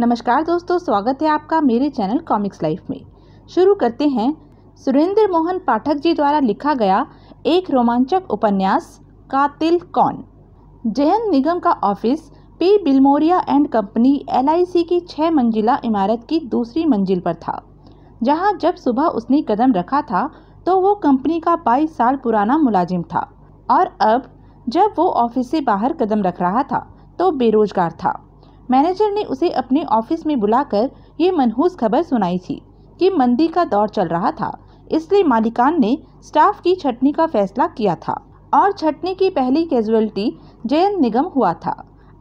नमस्कार दोस्तों स्वागत है आपका मेरे चैनल कॉमिक्स लाइफ में शुरू करते हैं सुरेंद्र मोहन पाठक जी द्वारा लिखा गया एक रोमांचक उपन्यास कातिल कौन जयंत निगम का office P Bilimoria and company L की छः मंजिला इमारत की दूसरी मंजिल पर था जहां जब सुबह उसने कदम रखा था तो वो कंपनी का बाईस साल पुराना मुलाजिम था और अब जब वो ऑफिस से बाहर कदम रख रहा था तो बेरोजगार था मैनेजर ने उसे अपने ऑफिस में बुलाकर ये मनहूस खबर सुनाई थी कि मंदी का दौर चल रहा था इसलिए मालिकान ने स्टाफ की छटनी का फैसला किया था और छटनी की पहली कैजुअलिटी जयंत निगम हुआ था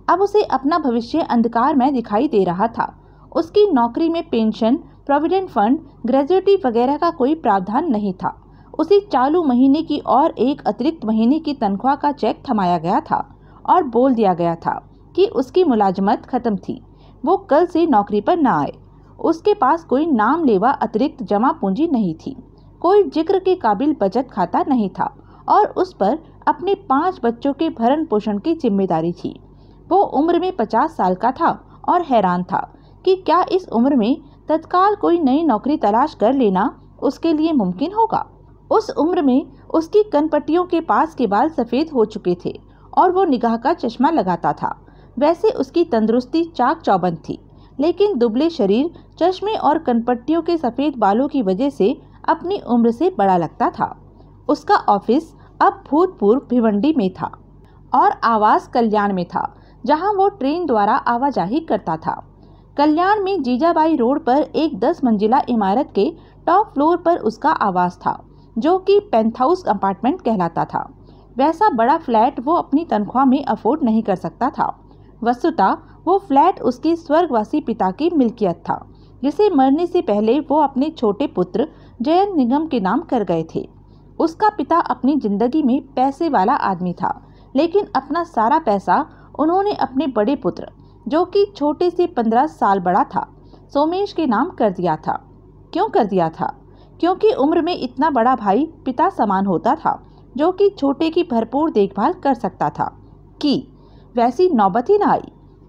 अब उसे अपना भविष्य अंधकार में दिखाई दे रहा था उसकी नौकरी में पेंशन प्रोविडेंट फंड ग्रेजुएटी वगैरह का कोई प्रावधान नहीं था उसे चालू महीने की और एक अतिरिक्त महीने की तनख्वाह का चेक थमाया गया था और बोल दिया गया था कि उसकी मुलाजमत ख़त्म थी वो कल से नौकरी पर ना आए उसके पास कोई नाम लेवा अतिरिक्त जमा पूंजी नहीं थी कोई जिक्र के काबिल बचत खाता नहीं था और उस पर अपने पांच बच्चों के भरण पोषण की जिम्मेदारी थी वो उम्र में पचास साल का था और हैरान था कि क्या इस उम्र में तत्काल कोई नई नौकरी तलाश कर लेना उसके लिए मुमकिन होगा उस उम्र में उसकी कनपट्टियों के पास के बाल सफ़ेद हो चुके थे और वो निगाह का चश्मा लगाता था वैसे उसकी तंदुरुस्ती चाक चौबंद थी लेकिन दुबले शरीर चश्मे और कनपट्टियों के सफ़ेद बालों की वजह से अपनी उम्र से बड़ा लगता था उसका ऑफिस अब भूतपूर्व भिवंडी में था और आवास कल्याण में था जहां वो ट्रेन द्वारा आवाजाही करता था कल्याण में जीजाबाई रोड पर एक दस मंजिला इमारत के टॉप फ्लोर पर उसका आवास था जो कि पेंथाउस अपार्टमेंट कहलाता था वैसा बड़ा फ्लैट वो अपनी तनख्वाह में अफोर्ड नहीं कर सकता था वस्तुतः वो फ्लैट उसके स्वर्गवासी पिता की मिल्कियत था जिसे मरने से पहले वो अपने छोटे पुत्र जयंत निगम के नाम कर गए थे उसका पिता अपनी जिंदगी में पैसे वाला आदमी था लेकिन अपना सारा पैसा उन्होंने अपने बड़े पुत्र जो कि छोटे से पंद्रह साल बड़ा था सोमेश के नाम कर दिया था क्यों कर दिया था क्योंकि उम्र में इतना बड़ा भाई पिता समान होता था जो कि छोटे की भरपूर देखभाल कर सकता था कि वैसी नौबत ही न आई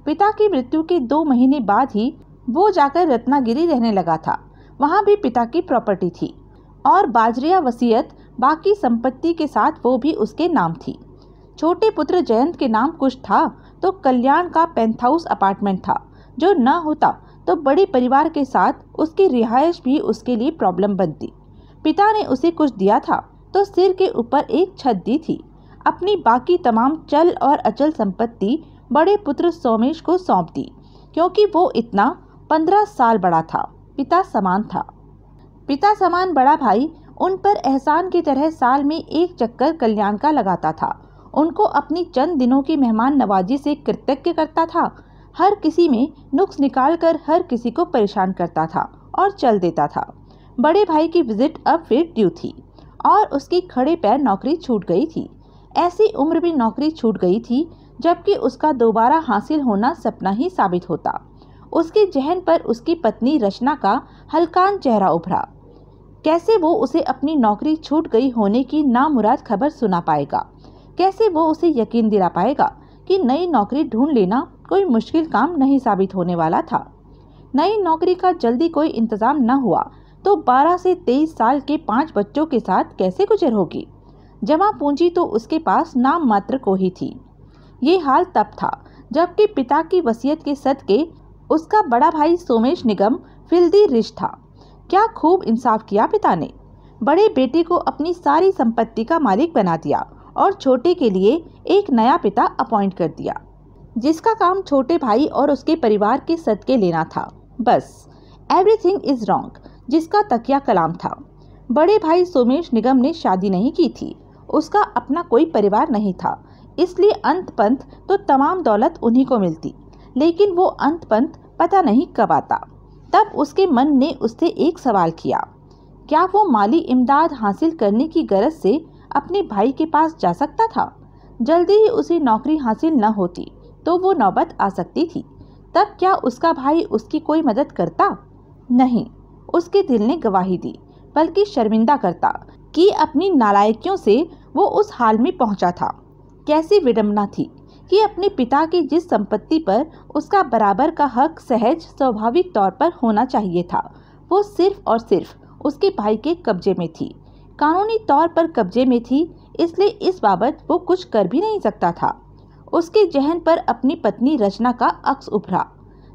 पिता की मृत्यु के दो महीने बाद ही वो जाकर रत्नागिरी रहने लगा था वहाँ भी पिता की प्रॉपर्टी थी और बाजरिया वसीयत बाकी संपत्ति के साथ वो भी उसके नाम थी छोटे पुत्र जयंत के नाम कुछ था तो कल्याण का पेंथ हाउस अपार्टमेंट था जो न होता तो बड़े परिवार के साथ उसकी रिहायश भी उसके लिए प्रॉब्लम बनती पिता ने उसे कुछ दिया था तो सिर के ऊपर एक छत दी थी अपनी बाकी तमाम चल और अचल संपत्ति बड़े पुत्र सोमेश को सौंप दी क्योंकि वो इतना पंद्रह साल बड़ा था पिता समान था पिता समान बड़ा भाई उन पर एहसान की तरह साल में एक चक्कर कल्याण का लगाता था उनको अपनी चंद दिनों की मेहमान नवाजी से कृतज्ञ करता था हर किसी में नुक्स निकाल कर हर किसी को परेशान करता था और चल देता था बड़े भाई की विजिट अब फिर ड्यू थी और उसकी खड़े पैर नौकरी छूट गई थी ऐसी उम्र में नौकरी छूट गई थी जबकि उसका दोबारा हासिल होना सपना ही साबित होता उसके जहन पर उसकी पत्नी रचना का हल्कान चेहरा उभरा कैसे वो उसे अपनी नौकरी छूट गई होने की नामुराद खबर सुना पाएगा कैसे वो उसे यकीन दिला पाएगा कि नई नौकरी ढूंढ लेना कोई मुश्किल काम नहीं साबित होने वाला था नई नौकरी का जल्दी कोई इंतज़ाम न हुआ तो 12 से 23 साल के पांच बच्चों के साथ कैसे गुजर होगी जमा पूंजी तो उसके पास नाम मात्र को ही थी ये हाल तब था जबकि पिता की वसीयत के सदके उसका बड़ा भाई सोमेश निगम फिल्दी रिश था क्या खूब इंसाफ किया पिता ने बड़े बेटे को अपनी सारी संपत्ति का मालिक बना दिया और छोटे के लिए एक नया पिता अपॉइंट कर दिया जिसका काम छोटे भाई और उसके परिवार के सदके लेना था बस एवरीथिंग इज़ रॉन्ग जिसका तकिया कलाम था बड़े भाई सोमेश निगम ने शादी नहीं की थी उसका अपना कोई परिवार नहीं था इसलिए अंत पंथ तो तमाम दौलत उन्हीं को मिलती लेकिन वो अंत पंथ पता नहीं कब आता तब उसके मन ने उससे एक सवाल किया क्या वो माली इमदाद हासिल करने की गरज से अपने भाई के पास जा सकता था जल्दी ही उसे नौकरी हासिल न होती तो वो नौबत आ सकती थी तब क्या उसका भाई उसकी कोई मदद करता नहीं उसके दिल ने गवाही दी बल्कि शर्मिंदा करता कि अपनी नालायकियों से वो उस हाल में पहुंचा था कैसी विडम्बना थी कि अपने पिता की जिस संपत्ति पर उसका बराबर का हक सहज स्वाभाविक तौर पर होना चाहिए था वो सिर्फ और सिर्फ उसके भाई के कब्जे में थी कानूनी तौर पर कब्जे में थी इसलिए इस बाबत वो कुछ कर भी नहीं सकता था उसके जहन पर अपनी पत्नी रचना का अक्स उभरा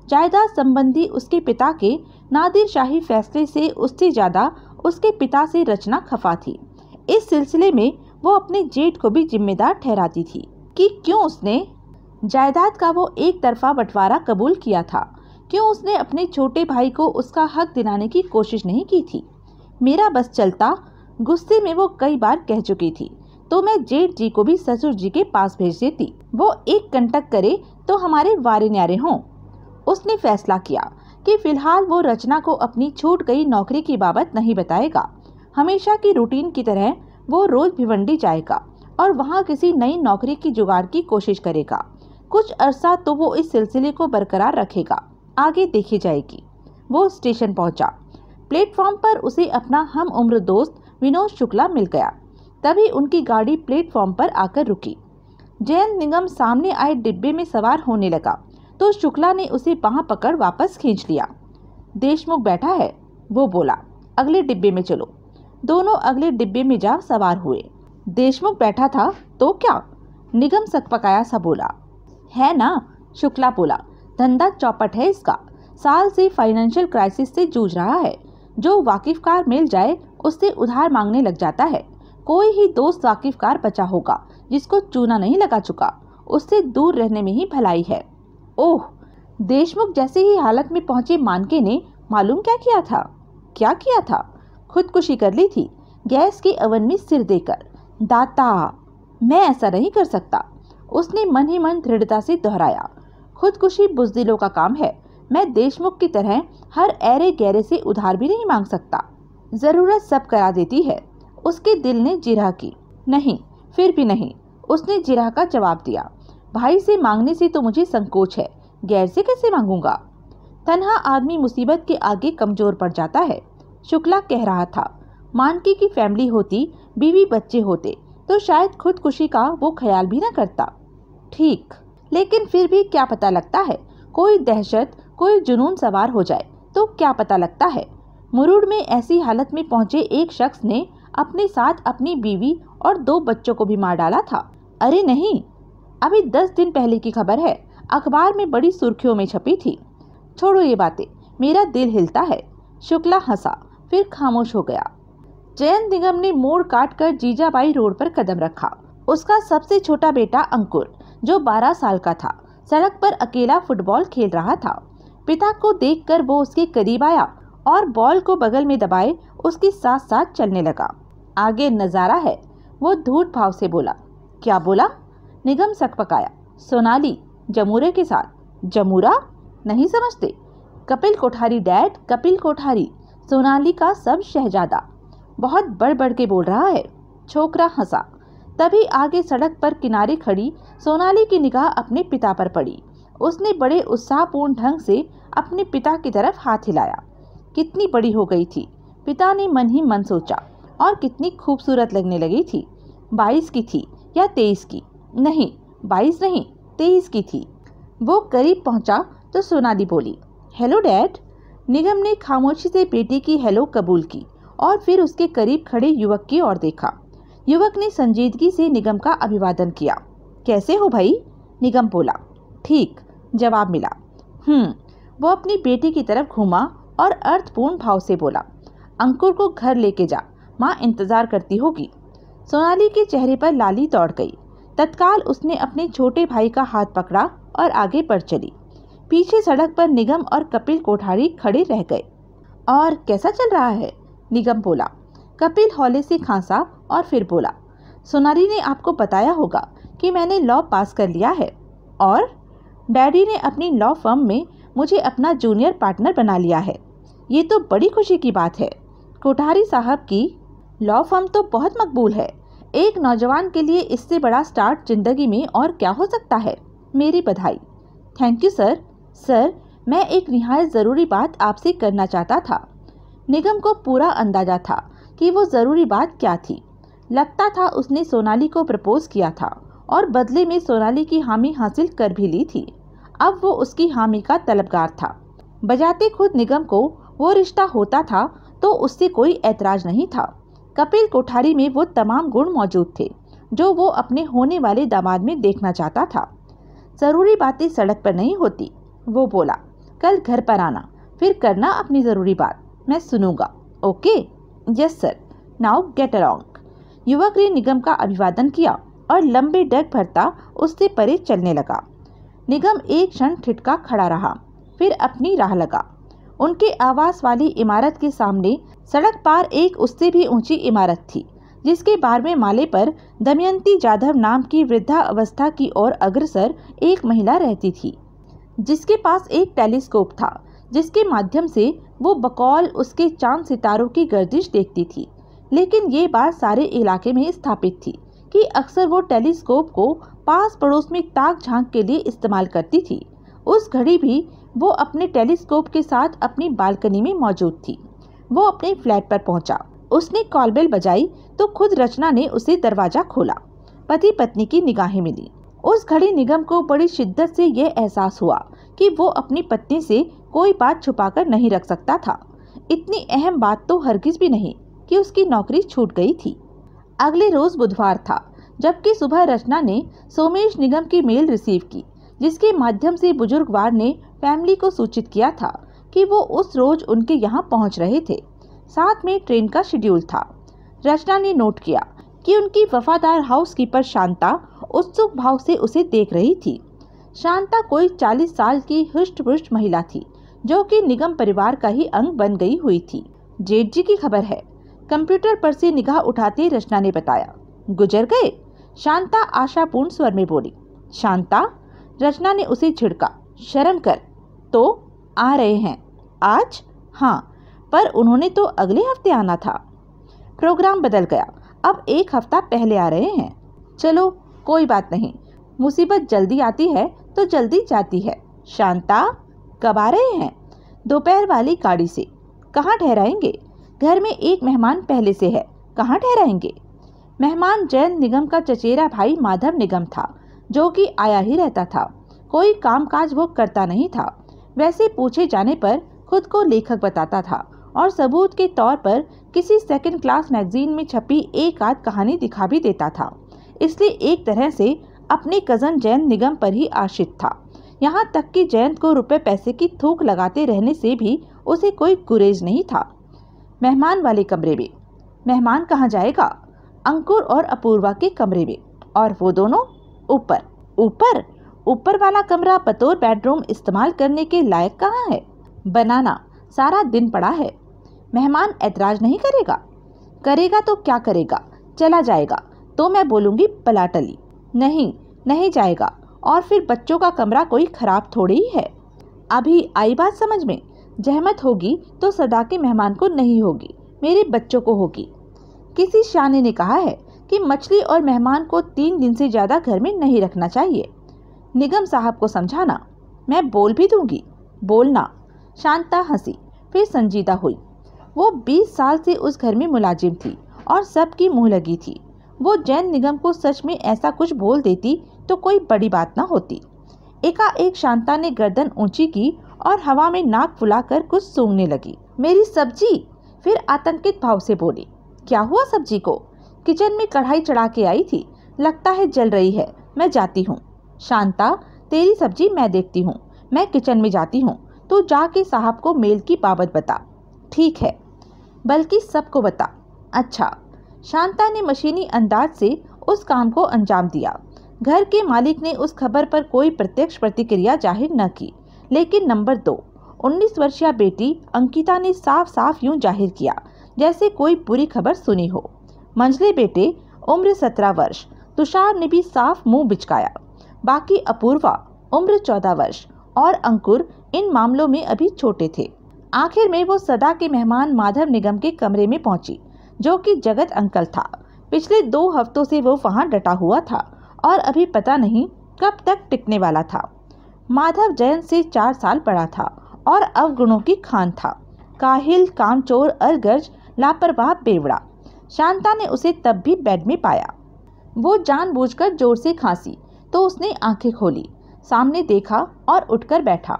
जायदाद संबंधी उसके पिता के नादिर शाही फैसले से उससे ज़्यादा उसके पिता से रचना खफा थी इस सिलसिले में वो अपने जेठ को भी जिम्मेदार ठहराती थी कि क्यों उसने जायदाद का वो एक तरफा बंटवारा कबूल किया था क्यों उसने अपने छोटे भाई को उसका हक दिलाने की कोशिश नहीं की थी मेरा बस चलता गुस्से में वो कई बार कह चुकी थी तो मैं जेठ जी को भी ससुर जी के पास भेज देती वो एक कंटक करे तो हमारे वारे न्यारे हों उसने फैसला किया कि फिलहाल वो रचना को अपनी छूट गई नौकरी की बाबत नहीं बताएगा हमेशा की रूटीन की तरह वो रोज भिवंडी जाएगा और वहाँ किसी नई नौकरी की जुगाड़ की कोशिश करेगा कुछ अरसा तो वो इस सिलसिले को बरकरार रखेगा आगे देखी जाएगी वो स्टेशन पहुंचा प्लेटफॉर्म पर उसे अपना हम उम्र दोस्त विनोद शुक्ला मिल गया तभी उनकी गाड़ी प्लेटफॉर्म पर आकर रुकी जैन निगम सामने आए डिब्बे में सवार होने लगा तो शुक्ला ने उसे वहाँ पकड़ वापस खींच लिया देशमुख बैठा है वो बोला अगले डिब्बे में चलो दोनों अगले डिब्बे में जा सवार हुए देशमुख बैठा था तो क्या निगम सकपकाया सा बोला है ना शुक्ला बोला धंधा चौपट है इसका साल से फाइनेंशियल क्राइसिस से जूझ रहा है जो वाकिफकार मिल जाए उससे उधार मांगने लग जाता है कोई ही दोस्त वाकिफकार बचा होगा जिसको चूना नहीं लगा चुका उससे दूर रहने में ही भलाई है ओह देशमुख जैसे ही हालत में पहुंचे मानके ने मालूम क्या किया था क्या किया था खुदकुशी कर ली थी गैस के अवन में सिर देकर दाता मैं ऐसा नहीं कर सकता उसने मन ही मन दृढ़ता से दोहराया खुदकुशी बुजदिलों का काम है मैं देशमुख की तरह हर ऐरे गहरे से उधार भी नहीं मांग सकता ज़रूरत सब करा देती है उसके दिल ने जिरह की नहीं फिर भी नहीं उसने जिरह का जवाब दिया भाई से मांगने से तो मुझे संकोच है गैर से कैसे मांगूंगा तनहा आदमी मुसीबत के आगे कमज़ोर पड़ जाता है शुक्ला कह रहा था मानकी की फैमिली होती बीवी बच्चे होते तो शायद खुदकुशी का वो ख्याल भी ना करता ठीक लेकिन फिर भी क्या पता लगता है कोई दहशत कोई जुनून सवार हो जाए तो क्या पता लगता है मुरूड में ऐसी हालत में पहुंचे एक शख्स ने अपने साथ अपनी बीवी और दो बच्चों को भी मार डाला था अरे नहीं अभी दस दिन पहले की खबर है अखबार में बड़ी सुर्खियों में छपी थी छोड़ो ये बातें मेरा दिल हिलता है शुक्ला हंसा फिर खामोश हो गया जयंत निगम ने मोड़ काट कर जीजाबाई रोड पर कदम रखा उसका सबसे छोटा बेटा अंकुर जो 12 साल का था सड़क पर अकेला फुटबॉल खेल रहा था पिता को देखकर वो उसके करीब आया और बॉल को बगल में दबाए उसके साथ साथ चलने लगा आगे नज़ारा है वो धूट भाव से बोला क्या बोला निगम सकपकाया सोनाली जमूरे के साथ जमूरा नहीं समझते कपिल कोठारी डैड कपिल कोठारी सोनाली का सब शहजादा बहुत बढ़ बढ़ के बोल रहा है छोकरा हंसा तभी आगे सड़क पर किनारे खड़ी सोनाली की निगाह अपने पिता पर पड़ी उसने बड़े उत्साहपूर्ण ढंग से अपने पिता की तरफ हाथ हिलाया कितनी बड़ी हो गई थी पिता ने मन ही मन सोचा और कितनी खूबसूरत लगने लगी थी बाईस की थी या तेईस की नहीं बाईस नहीं तेईस की थी वो करीब पहुंचा तो सोनाली बोली हेलो डैड निगम ने खामोशी से बेटी की हेलो कबूल की और फिर उसके करीब खड़े युवक की ओर देखा युवक ने संजीदगी से निगम का अभिवादन किया कैसे हो भाई निगम बोला ठीक जवाब मिला हम्म वो अपनी बेटी की तरफ घूमा और अर्थपूर्ण भाव से बोला अंकुर को घर लेके जा माँ इंतज़ार करती होगी सोनाली के चेहरे पर लाली दौड़ गई तत्काल उसने अपने छोटे भाई का हाथ पकड़ा और आगे बढ़ चली पीछे सड़क पर निगम और कपिल कोठारी खड़े रह गए और कैसा चल रहा है निगम बोला कपिल हौले से खांसा और फिर बोला सोनारी ने आपको बताया होगा कि मैंने लॉ पास कर लिया है और डैडी ने अपनी लॉ फर्म में मुझे अपना जूनियर पार्टनर बना लिया है ये तो बड़ी खुशी की बात है कोठारी साहब की लॉ फर्म तो बहुत मकबूल है एक नौजवान के लिए इससे बड़ा स्टार्ट जिंदगी में और क्या हो सकता है मेरी बधाई थैंक यू सर सर मैं एक नहायत ज़रूरी बात आपसे करना चाहता था निगम को पूरा अंदाजा था कि वो ज़रूरी बात क्या थी लगता था उसने सोनाली को प्रपोज किया था और बदले में सोनाली की हामी हासिल कर भी ली थी अब वो उसकी हामी का तलबगार था बजाते खुद निगम को वो रिश्ता होता था तो उससे कोई ऐतराज़ नहीं था कपिल कोठारी में वो तमाम गुण मौजूद थे जो वो अपने होने वाले दामाद में देखना चाहता था ज़रूरी बातें सड़क पर नहीं होती वो बोला कल घर पर आना फिर करना अपनी ज़रूरी बात मैं सुनूंगा okay yes sir now get along युवक ने निगम का अभिवादन किया और लंबे डग भरता उससे परे चलने लगा निगम एक क्षण ठिटका खड़ा रहा फिर अपनी राह लगा उनके आवास वाली इमारत के सामने सड़क पार एक उससे भी ऊंची इमारत थी जिसके बारहवें माले पर दमयंती जाधव नाम की वृद्धा अवस्था की ओर अग्रसर एक महिला रहती थी जिसके पास एक टेलीस्कोप था जिसके माध्यम से वो बकौल उसके चांद सितारों की गर्दिश देखती थी लेकिन ये बात सारे इलाके में स्थापित थी कि अक्सर वो टेलीस्कोप को पास पड़ोस में ताक झांक के लिए इस्तेमाल करती थी उस घड़ी भी वो अपने टेलीस्कोप के साथ अपनी बालकनी में मौजूद थी वो अपने फ्लैट पर पहुंचा उसने कॉलबेल बजाई तो खुद रचना ने उसे दरवाजा खोला पति पत्नी की निगाहें मिली उस घड़ी निगम को बड़ी शिद्दत से यह एहसास हुआ कि वो अपनी पत्नी से कोई बात छुपाकर नहीं रख सकता था इतनी अहम बात तो हरगिज भी नहीं कि उसकी नौकरी छूट गई थी अगले रोज बुधवार था जबकि सुबह रचना ने सोमेश निगम की मेल रिसीव की जिसके माध्यम से बुजुर्गवार ने फैमिली को सूचित किया था कि वो उस रोज उनके यहाँ पहुँच रहे थे साथ में ट्रेन का शेड्यूल था रचना ने नोट किया कि उनकी वफादार हाउसकीपर शांता उत्सुक भाव से उसे देख रही थी शांता कोई चालीस साल की हृष्ट पुष्ट महिला थी जो कि निगम परिवार का ही अंग बन गई हुई थी जेठ जी की खबर है कंप्यूटर पर से निगाह उठाते रचना ने बताया गुजर गए शांता आशापूर्ण स्वर में बोली शांता रचना ने उसे छिड़का शर्म कर तो आ रहे हैं आज हाँ पर उन्होंने तो अगले हफ्ते आना था प्रोग्राम बदल गया अब एक हफ्ता पहले आ रहे हैं चलो कोई बात नहीं मुसीबत जल्दी आती है तो जल्दी जाती है शांता कब आ रहे हैं दोपहर वाली गाड़ी से कहाँ ठहराएंगे घर में एक मेहमान पहले से है कहाँ ठहराएंगे मेहमान जैन निगम का चचेरा भाई माधव निगम था जो कि आया ही रहता था कोई कामकाज वो करता नहीं था वैसे पूछे जाने पर खुद को लेखक बताता था और सबूत के तौर पर किसी सेकंड क्लास मैगजीन में छपी एक आध कहानी दिखा भी देता था इसलिए एक तरह से अपने कज़न जैन निगम पर ही आश्रित था यहाँ तक कि जयंत को रुपए पैसे की थूक लगाते रहने से भी उसे कोई गुरेज नहीं था मेहमान वाले कमरे में मेहमान कहाँ जाएगा अंकुर और अपूर्वा के कमरे में और वो दोनों ऊपर ऊपर ऊपर वाला कमरा बतौर बेडरूम इस्तेमाल करने के लायक कहाँ है बनाना सारा दिन पड़ा है मेहमान ऐतराज नहीं करेगा करेगा तो क्या करेगा चला जाएगा तो मैं बोलूँगी पलाटली नहीं नहीं जाएगा और फिर बच्चों का कमरा कोई ख़राब थोड़े ही है अभी आई बात समझ में जहमत होगी तो सदा के मेहमान को नहीं होगी मेरे बच्चों को होगी किसी शाने ने कहा है कि मछली और मेहमान को तीन दिन से ज़्यादा घर में नहीं रखना चाहिए निगम साहब को समझाना मैं बोल भी दूंगी बोलना शांता हंसी फिर संजीदा हुई वो बीस साल से उस घर में मुलाजिम थी और सबकी मुँह लगी थी वो जैन निगम को सच में ऐसा कुछ बोल देती तो कोई बड़ी बात ना होती एकाएक शांता ने गर्दन ऊंची की और हवा में नाक फुलाकर कुछ सूंघने लगी मेरी सब्जी फिर आतंकित भाव से बोली क्या हुआ सब्जी को किचन में कढ़ाई चढ़ा के आई थी लगता है जल रही है मैं जाती हूँ शांता तेरी सब्जी मैं देखती हूँ मैं किचन में जाती हूँ तो जाके साहब को मेल की बाबत बता ठीक है बल्कि सबको बता अच्छा शांता ने मशीनी अंदाज से उस काम को अंजाम दिया घर के मालिक ने उस खबर पर कोई प्रत्यक्ष प्रतिक्रिया जाहिर न की लेकिन नंबर दो उन्नीस वर्षीय बेटी अंकिता ने साफ साफ यूं जाहिर किया जैसे कोई बुरी खबर सुनी हो मंजले बेटे उम्र सत्रह वर्ष तुषार ने भी साफ मुंह बिचकाया बाकी अपूर्वा उम्र चौदह वर्ष और अंकुर इन मामलों में अभी छोटे थे आखिर में वो सदा के मेहमान माधव निगम के कमरे में पहुंची जो कि जगत अंकल था पिछले दो हफ्तों से वो वहाँ डटा हुआ था और अभी पता नहीं कब तक टिकने वाला था माधव जयंत से चार साल बड़ा था और अवगुणों की खान था काहिल कामचोर अरगर्ज लापरवाह बेवड़ा शांता ने उसे तब भी बेड में पाया वो जानबूझकर जोर से खांसी तो उसने आंखें खोली सामने देखा और उठकर बैठा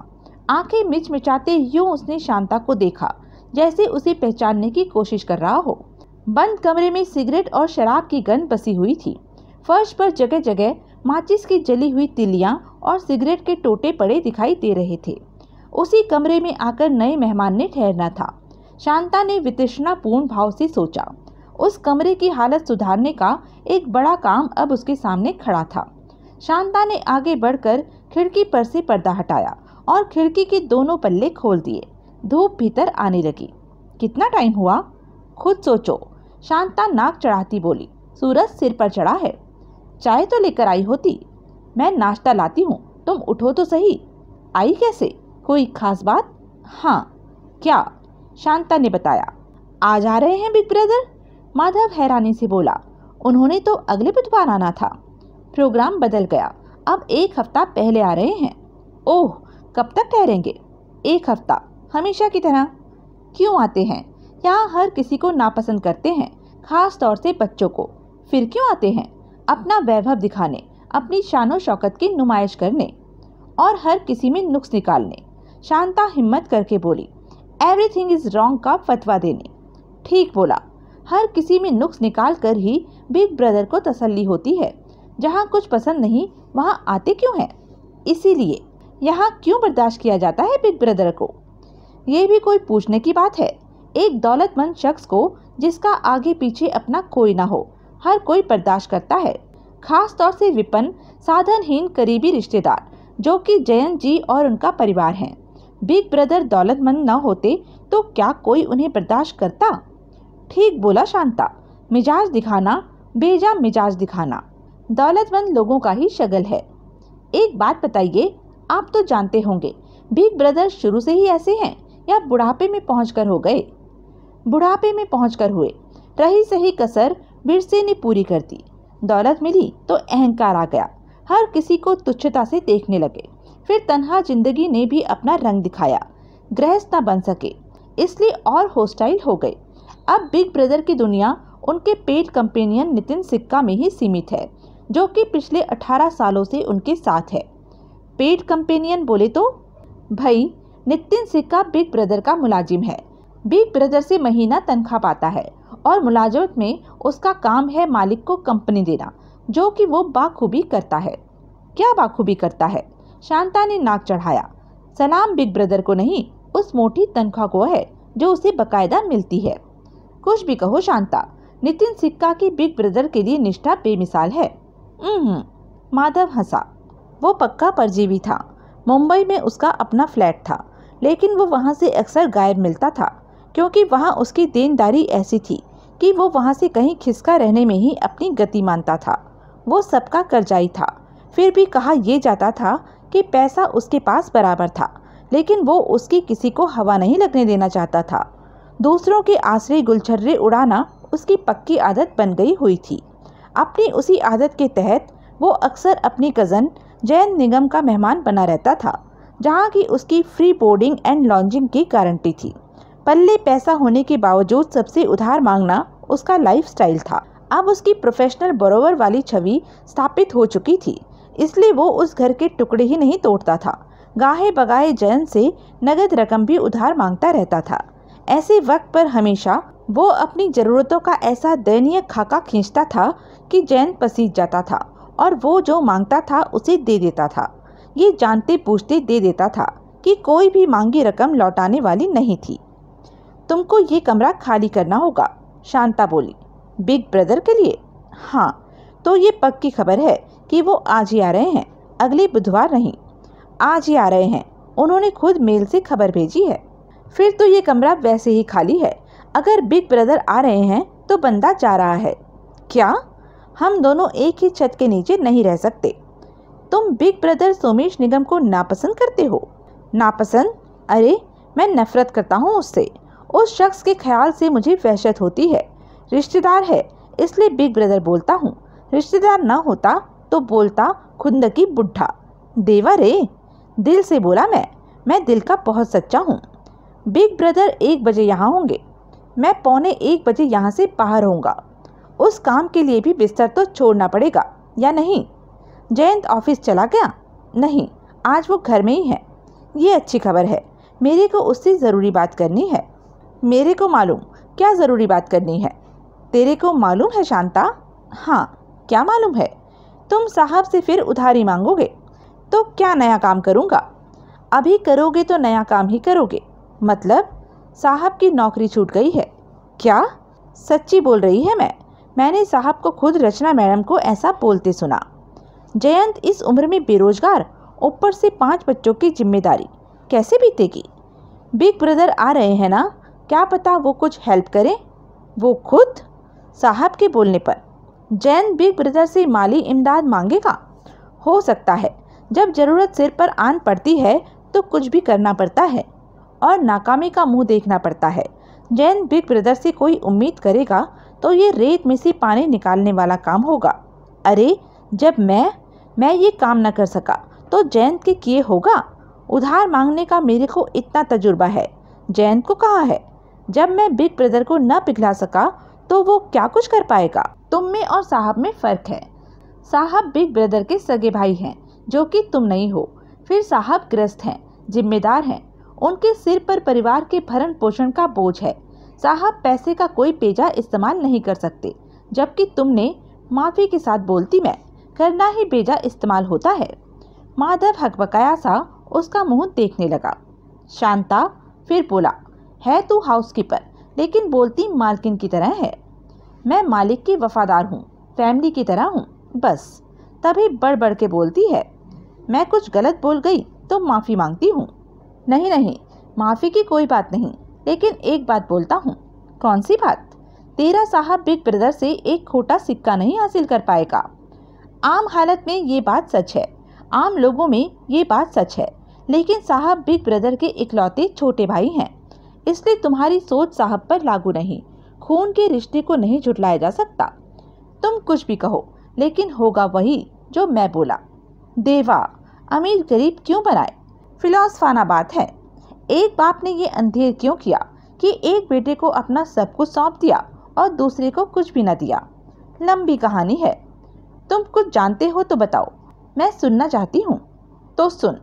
आंखें मिचमिचाते यूं उसने शांता को देखा जैसे उसे पहचानने की कोशिश कर रहा हो बंद कमरे में सिगरेट और शराब की गंध बसी हुई थी फर्श पर जगह जगह माचिस की जली हुई तिलियां और सिगरेट के टोटे पड़े दिखाई दे रहे थे उसी कमरे में आकर नए मेहमान ने ठहरना था शांता ने वितृष्णापूर्ण भाव से सोचा उस कमरे की हालत सुधारने का एक बड़ा काम अब उसके सामने खड़ा था शांता ने आगे बढ़कर खिड़की पर से पर्दा हटाया और खिड़की के दोनों पल्ले खोल दिए धूप भीतर आने लगी कितना टाइम हुआ खुद सोचो शांता नाक चढ़ाती बोली सूरज सिर पर चढ़ा है चाय तो लेकर आई होती मैं नाश्ता लाती हूँ तुम उठो तो सही आई कैसे कोई खास बात हाँ क्या शांता ने बताया आ जा रहे हैं बिग ब्रदर माधव हैरानी से बोला उन्होंने तो अगले बुधवार आना था प्रोग्राम बदल गया अब एक हफ्ता पहले आ रहे हैं ओह कब तक ठहरेंगे एक हफ्ता हमेशा की तरह क्यों आते हैं यहाँ हर किसी को नापसंद करते हैं खास तौर से बच्चों को फिर क्यों आते हैं अपना वैभव दिखाने अपनी शान शौकत की नुमाइश करने और हर किसी में नुक्स निकालने शांता हिम्मत करके बोली एवरीथिंग इज़ रॉन्ग का फतवा देने ठीक बोला हर किसी में नुक्स निकाल कर ही बिग ब्रदर को तसल्ली होती है जहाँ कुछ पसंद नहीं वहाँ आते क्यों हैं इसीलिए यहाँ क्यों बर्दाश्त किया जाता है बिग ब्रदर को ये भी कोई पूछने की बात है एक दौलतमंद शख्स को जिसका आगे पीछे अपना कोई ना हो हर कोई बर्दाश्त करता है खास तौर से विपन्न साधनहीन करीबी रिश्तेदार जो कि जयंत जी और उनका परिवार हैं बिग ब्रदर दौलतमंद न होते तो क्या कोई उन्हें बर्दाश्त करता ठीक बोला शांता मिजाज दिखाना बेजा मिजाज दिखाना दौलतमंद लोगों का ही शगल है एक बात बताइए आप तो जानते होंगे बिग ब्रदर शुरू से ही ऐसे हैं या बुढ़ापे में पहुँच हो गए बुढ़ापे में पहुँच हुए रही सही कसर बिरसे ने पूरी कर दी दौलत मिली तो अहंकार आ गया हर किसी को तुच्छता से देखने लगे फिर तन्हा जिंदगी ने भी अपना रंग दिखाया गृहस्थ न बन सके इसलिए और होस्टाइल हो गए अब बिग ब्रदर की दुनिया उनके पेट कंपेनियन नितिन सिक्का में ही सीमित है जो कि पिछले 18 सालों से उनके साथ है पेड कंपेनियन बोले तो भाई नितिन सिक्का बिग ब्रदर का मुलाजिम है बिग ब्रदर से महीना तनख्वाह पाता है और मुलाजमत में उसका काम है मालिक को कंपनी देना जो कि वो बाखूबी करता है क्या बाखूबी करता है शांता ने नाक चढ़ाया सलाम बिग ब्रदर को नहीं उस मोटी तनख्वाह को है जो उसे बकायदा मिलती है कुछ भी कहो शांता नितिन सिक्का की बिग ब्रदर के लिए निष्ठा बेमिसाल है हम्म, माधव हंसा वो पक्का परजीवी था मुंबई में उसका अपना फ्लैट था लेकिन वो वहाँ से अक्सर गायब मिलता था क्योंकि वहाँ उसकी देनदारी ऐसी थी कि वो वहाँ से कहीं खिसका रहने में ही अपनी गति मानता था वो सबका कर्जाई था फिर भी कहा यह जाता था कि पैसा उसके पास बराबर था लेकिन वो उसकी किसी को हवा नहीं लगने देना चाहता था दूसरों के आश्रय गुलछर्रे उड़ाना उसकी पक्की आदत बन गई हुई थी अपनी उसी आदत के तहत वो अक्सर अपनी कज़न जैन निगम का मेहमान बना रहता था जहाँ की उसकी फ्री बोर्डिंग एंड लॉन्जिंग की गारंटी थी पल्ले पैसा होने के बावजूद सबसे उधार मांगना उसका लाइफस्टाइल था अब उसकी प्रोफेशनल बरोवर वाली छवि स्थापित हो चुकी थी इसलिए वो उस घर के टुकड़े ही नहीं तोड़ता था गाहे बगाहे जैन से नगद रकम भी उधार मांगता रहता था ऐसे वक्त पर हमेशा वो अपनी ज़रूरतों का ऐसा दयनीय खाका खींचता था कि जैन पसीज जाता था और वो जो मांगता था उसे दे देता था ये जानते पूछते दे देता था कि कोई भी मांगी रकम लौटाने वाली नहीं थी तुमको ये कमरा खाली करना होगा शांता बोली बिग ब्रदर के लिए हाँ तो ये पक्की खबर है कि वो आज ही आ रहे हैं अगले बुधवार नहीं आज ही आ रहे हैं उन्होंने खुद मेल से खबर भेजी है फिर तो ये कमरा वैसे ही खाली है अगर बिग ब्रदर आ रहे हैं तो बंदा जा रहा है क्या हम दोनों एक ही छत के नीचे नहीं रह सकते तुम बिग ब्रदर सोमेश निगम को नापसंद करते हो नापसंद अरे मैं नफ़रत करता हूँ उससे उस शख्स के ख्याल से मुझे वहशत होती है रिश्तेदार है इसलिए बिग ब्रदर बोलता हूँ रिश्तेदार ना होता तो बोलता खुंदकी बुढ़ा देवा रे दिल से बोला मैं मैं दिल का बहुत सच्चा हूँ बिग ब्रदर एक बजे यहाँ होंगे मैं पौने एक बजे यहाँ से बाहर होऊंगा उस काम के लिए भी बिस्तर तो छोड़ना पड़ेगा या नहीं जयंत ऑफिस चला गया नहीं आज वो घर में ही है ये अच्छी खबर है मेरे को उससे ज़रूरी बात करनी है मेरे को मालूम क्या ज़रूरी बात करनी है तेरे को मालूम है शांता हाँ क्या मालूम है तुम साहब से फिर उधारी मांगोगे तो क्या नया काम करूँगा अभी करोगे तो नया काम ही करोगे मतलब साहब की नौकरी छूट गई है क्या सच्ची बोल रही है मैं मैंने साहब को खुद रचना मैडम को ऐसा बोलते सुना जयंत इस उम्र में बेरोजगार ऊपर से पांच बच्चों की जिम्मेदारी कैसे बीतेगी बिग ब्रदर आ रहे हैं ना क्या पता वो कुछ हेल्प करें वो खुद साहब के बोलने पर जयंत बिग ब्रदर से माली इमदाद मांगेगा हो सकता है जब ज़रूरत सिर पर आन पड़ती है तो कुछ भी करना पड़ता है और नाकामी का मुंह देखना पड़ता है जैन बिग ब्रदर से कोई उम्मीद करेगा तो ये रेत में से पानी निकालने वाला काम होगा अरे जब मैं मैं ये काम न कर सका तो जयंत के किए होगा उधार मांगने का मेरे को इतना तजुर्बा है जयंत को कहा है जब मैं बिग ब्रदर को न पिघला सका तो वो क्या कुछ कर पाएगा तुम में और साहब में फ़र्क है साहब बिग ब्रदर के सगे भाई हैं जो कि तुम नहीं हो फिर साहब ग्रस्त हैं जिम्मेदार हैं उनके सिर पर परिवार के भरण पोषण का बोझ है साहब पैसे का कोई पेजा इस्तेमाल नहीं कर सकते जबकि तुमने माफ़ी के साथ बोलती मैं करना ही बेजा इस्तेमाल होता है माधव हकबकाया सा उसका मुंह देखने लगा शांता फिर बोला है तू हाउसकीपर लेकिन बोलती मालकिन की तरह है मैं मालिक की वफादार हूँ फैमिली की तरह हूँ बस तभी बढ़ बढ़ के बोलती है मैं कुछ गलत बोल गई तो माफ़ी मांगती हूँ नहीं नहीं माफ़ी की कोई बात नहीं लेकिन एक बात बोलता हूँ कौन सी बात तेरा साहब बिग ब्रदर से एक खोटा सिक्का नहीं हासिल कर पाएगा आम हालत में ये बात सच है आम लोगों में ये बात सच है लेकिन साहब बिग ब्रदर के इकलौते छोटे भाई हैं इसलिए तुम्हारी सोच साहब पर लागू नहीं खून के रिश्ते को नहीं झुटलाया जा सकता तुम कुछ भी कहो लेकिन होगा वही जो मैं बोला देवा अमीर गरीब क्यों बनाए फिलोसफाना बात है एक बाप ने ये अंधेर क्यों किया कि एक बेटे को अपना सब कुछ सौंप दिया और दूसरे को कुछ भी न दिया लंबी कहानी है तुम कुछ जानते हो तो बताओ मैं सुनना चाहती हूँ तो सुन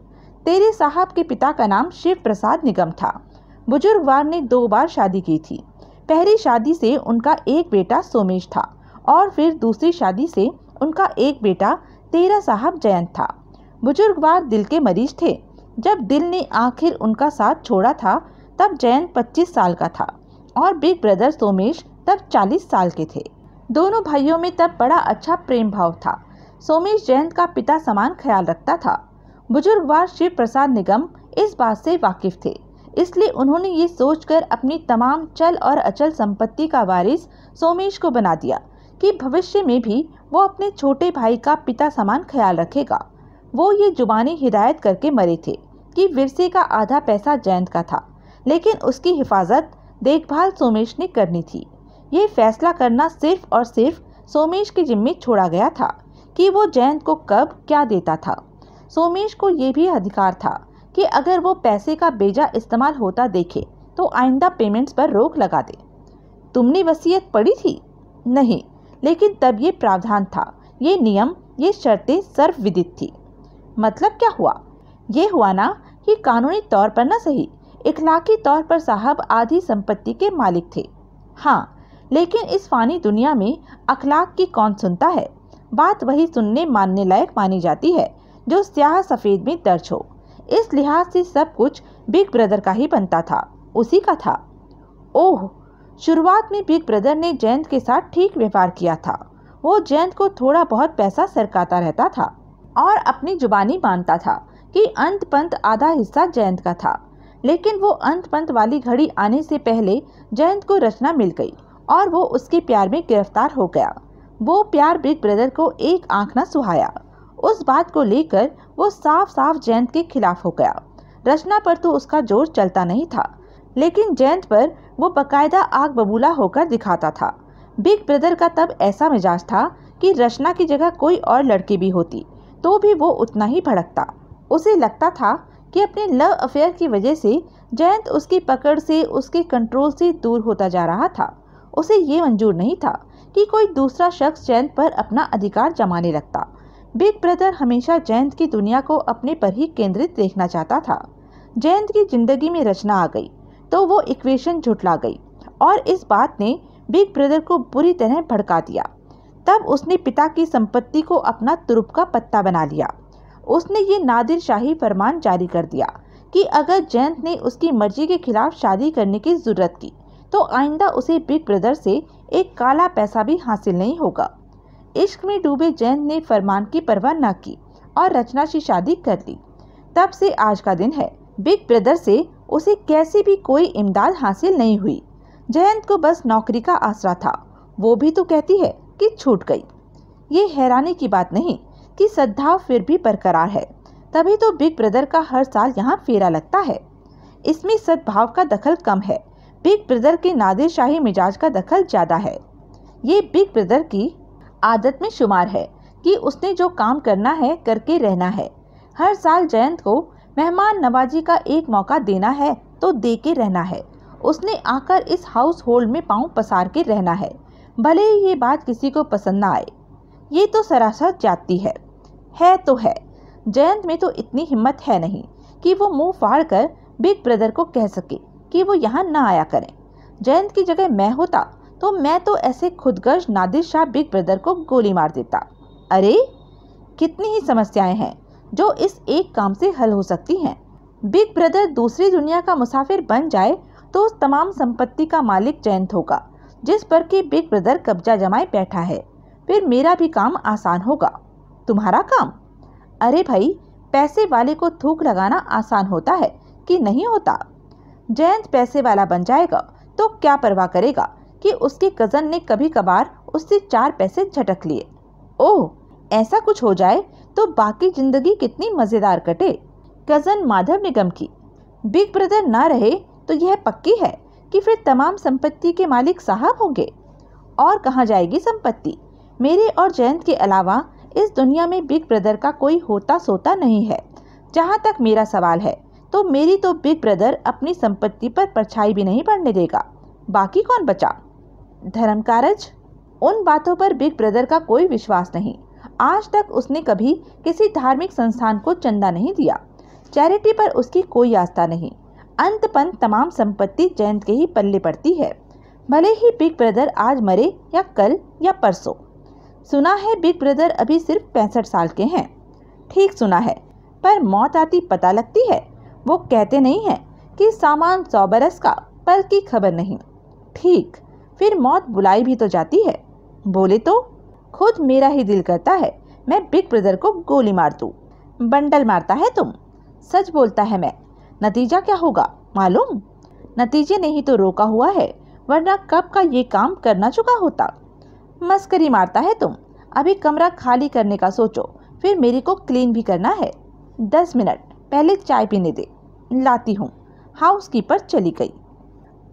तेरे साहब के पिता का नाम शिव प्रसाद निगम था बुजुर्गवार ने दो बार शादी की थी पहली शादी से उनका एक बेटा सोमेश था और फिर दूसरी शादी से उनका एक बेटा तेरा साहब जयंत था बुजुर्गवार दिल के मरीज थे जब दिल ने आखिर उनका साथ छोड़ा था तब जयंत 25 साल का था और बिग ब्रदर सोमेश तब 40 साल के थे दोनों भाइयों में तब बड़ा अच्छा प्रेम भाव था सोमेश जयंत का पिता समान ख्याल रखता था बुजुर्गवार शिव प्रसाद निगम इस बात से वाकिफ थे इसलिए उन्होंने ये सोचकर अपनी तमाम चल और अचल संपत्ति का वारिस सोमेश को बना दिया कि भविष्य में भी वो अपने छोटे भाई का पिता समान ख्याल रखेगा वो ये जुबानी हिदायत करके मरे थे कि विरसे का आधा पैसा जयंत का था लेकिन उसकी हिफाजत देखभाल सोमेश ने करनी थी ये फैसला करना सिर्फ और सिर्फ सोमेश के जिम्मे छोड़ा गया था कि वो जयंत को कब क्या देता था सोमेश को ये भी अधिकार था कि अगर वो पैसे का बेजा इस्तेमाल होता देखे तो आइंदा पेमेंट्स पर रोक लगा दे तुमने वसीयत पढ़ी थी नहीं लेकिन तब ये प्रावधान था ये नियम ये शर्तें सर्वविदित थी मतलब क्या हुआ ये हुआ ना ये कानूनी तौर पर न सही इखलाकी तौर पर साहब आधी संपत्ति के मालिक थे हाँ लेकिन इस फानी दुनिया में अखलाक की कौन सुनता है बात वही सुनने मानने लायक मानी जाती है जो स्याह सफ़ेद में दर्ज हो इस लिहाज से सब कुछ बिग ब्रदर का ही बनता था उसी का था ओह शुरुआत में बिग ब्रदर ने जयंत के साथ ठीक व्यवहार किया था वो जयंत को थोड़ा बहुत पैसा सरकाता रहता था और अपनी जुबानी मानता था कि अंत पंत आधा हिस्सा जयंत का था लेकिन वो अंत पंत वाली घड़ी आने से पहले जयंत को रचना मिल गई और वो उसके प्यार में गिरफ्तार हो गया वो प्यार बिग ब्रदर को एक आँख न सुहाया उस बात को लेकर वो साफ साफ जयंत के खिलाफ हो गया रचना पर तो उसका जोर चलता नहीं था लेकिन जयंत पर वो बकायदा आग बबूला होकर दिखाता था बिग ब्रदर का तब ऐसा मिजाज था कि रचना की जगह कोई और लड़की भी होती तो भी वो उतना ही भड़कता उसे लगता था कि अपने लव अफेयर की वजह से जयंत उसकी पकड़ से उसके कंट्रोल से दूर होता जा रहा था उसे ये मंजूर नहीं था कि कोई दूसरा शख्स जयंत पर अपना अधिकार जमाने लगता बिग ब्रदर हमेशा जयंत की दुनिया को अपने पर ही केंद्रित देखना चाहता था जयंत की जिंदगी में रचना आ गई तो वो इक्वेशन झुटला गई और इस बात ने बिग ब्रदर को बुरी तरह भड़का दिया तब उसने पिता की संपत्ति को अपना तुरुप का पत्ता बना लिया उसने ये नादिर शाही फरमान जारी कर दिया कि अगर जयंत ने उसकी मर्जी के खिलाफ शादी करने की जरूरत की तो आइंदा उसे बिग ब्रदर से एक काला पैसा भी हासिल नहीं होगा इश्क में डूबे जयंत ने फरमान की परवाह न की और रचना से शादी कर ली तब से आज का दिन है बिग ब्रदर से उसे कैसे भी कोई इमदाद हासिल नहीं हुई जयंत को बस नौकरी का आसरा था वो भी तो कहती है कि छूट गई ये हैरानी की बात नहीं कि सद्भाव फिर भी बरकरार है तभी तो बिग ब्रदर का हर साल यहाँ फेरा लगता है इसमें सद्भाव का दखल कम है बिग ब्रदर के नादिरशाही मिजाज का दखल ज़्यादा है ये बिग ब्रदर की आदत में शुमार है कि उसने जो काम करना है करके रहना है हर साल जयंत को मेहमान नवाजी का एक मौका देना है तो दे के रहना है उसने आकर इस हाउस होल्ड में पांव पसार के रहना है भले ही ये बात किसी को पसंद ना आए ये तो सरासर जाती है है तो है जयंत में तो इतनी हिम्मत है नहीं कि वो मुंह फाड़ कर बिग ब्रदर को कह सके कि वो यहाँ ना आया करें जयंत की जगह मैं होता तो मैं तो ऐसे खुदगर्ज नादिर शाह बिग ब्रदर को गोली मार देता अरे कितनी ही समस्याएं हैं जो इस एक काम से हल हो सकती हैं बिग ब्रदर दूसरी दुनिया का मुसाफिर बन जाए तो उस तमाम संपत्ति का मालिक जयंत होगा जिस पर कि बिग ब्रदर कब्जा जमाए बैठा है फिर मेरा भी काम आसान होगा तुम्हारा काम अरे भाई पैसे वाले को थूक लगाना आसान होता है कि नहीं होता जयंत पैसे वाला बन जाएगा तो क्या परवाह करेगा कि उसके कज़न ने कभी कभार उससे चार पैसे झटक लिए ओह ऐसा कुछ हो जाए तो बाकी ज़िंदगी कितनी मज़ेदार कटे कज़न माधव निगम की बिग ब्रदर ना रहे तो यह पक्की है कि फिर तमाम संपत्ति के मालिक साहब होंगे और कहाँ जाएगी संपत्ति मेरे और जयंत के अलावा इस दुनिया में बिग ब्रदर का कोई होता सोता नहीं है जहाँ तक मेरा सवाल है तो मेरी तो बिग ब्रदर अपनी संपत्ति पर परछाई भी नहीं पड़ने देगा बाकी कौन बचा धर्म कारज उन बातों पर बिग ब्रदर का कोई विश्वास नहीं आज तक उसने कभी किसी धार्मिक संस्थान को चंदा नहीं दिया चैरिटी पर उसकी कोई आस्था नहीं अंतपन तमाम संपत्ति जयंत के ही पल्ले पड़ती है भले ही बिग ब्रदर आज मरे या कल या परसों सुना है बिग ब्रदर अभी सिर्फ पैंसठ साल के हैं ठीक सुना है पर मौत आती पता लगती है वो कहते नहीं है कि सामान सौ बरस का पल की खबर नहीं ठीक फिर मौत बुलाई भी तो जाती है बोले तो खुद मेरा ही दिल करता है मैं बिग ब्रदर को गोली मार दूँ बंडल मारता है तुम सच बोलता है मैं नतीजा क्या होगा मालूम नतीजे नहीं तो रोका हुआ है वरना कब का ये काम करना चुका होता मस्करी मारता है तुम अभी कमरा खाली करने का सोचो फिर मेरी को क्लीन भी करना है दस मिनट पहले चाय पीने दे लाती हूँ हाउस कीपर चली गई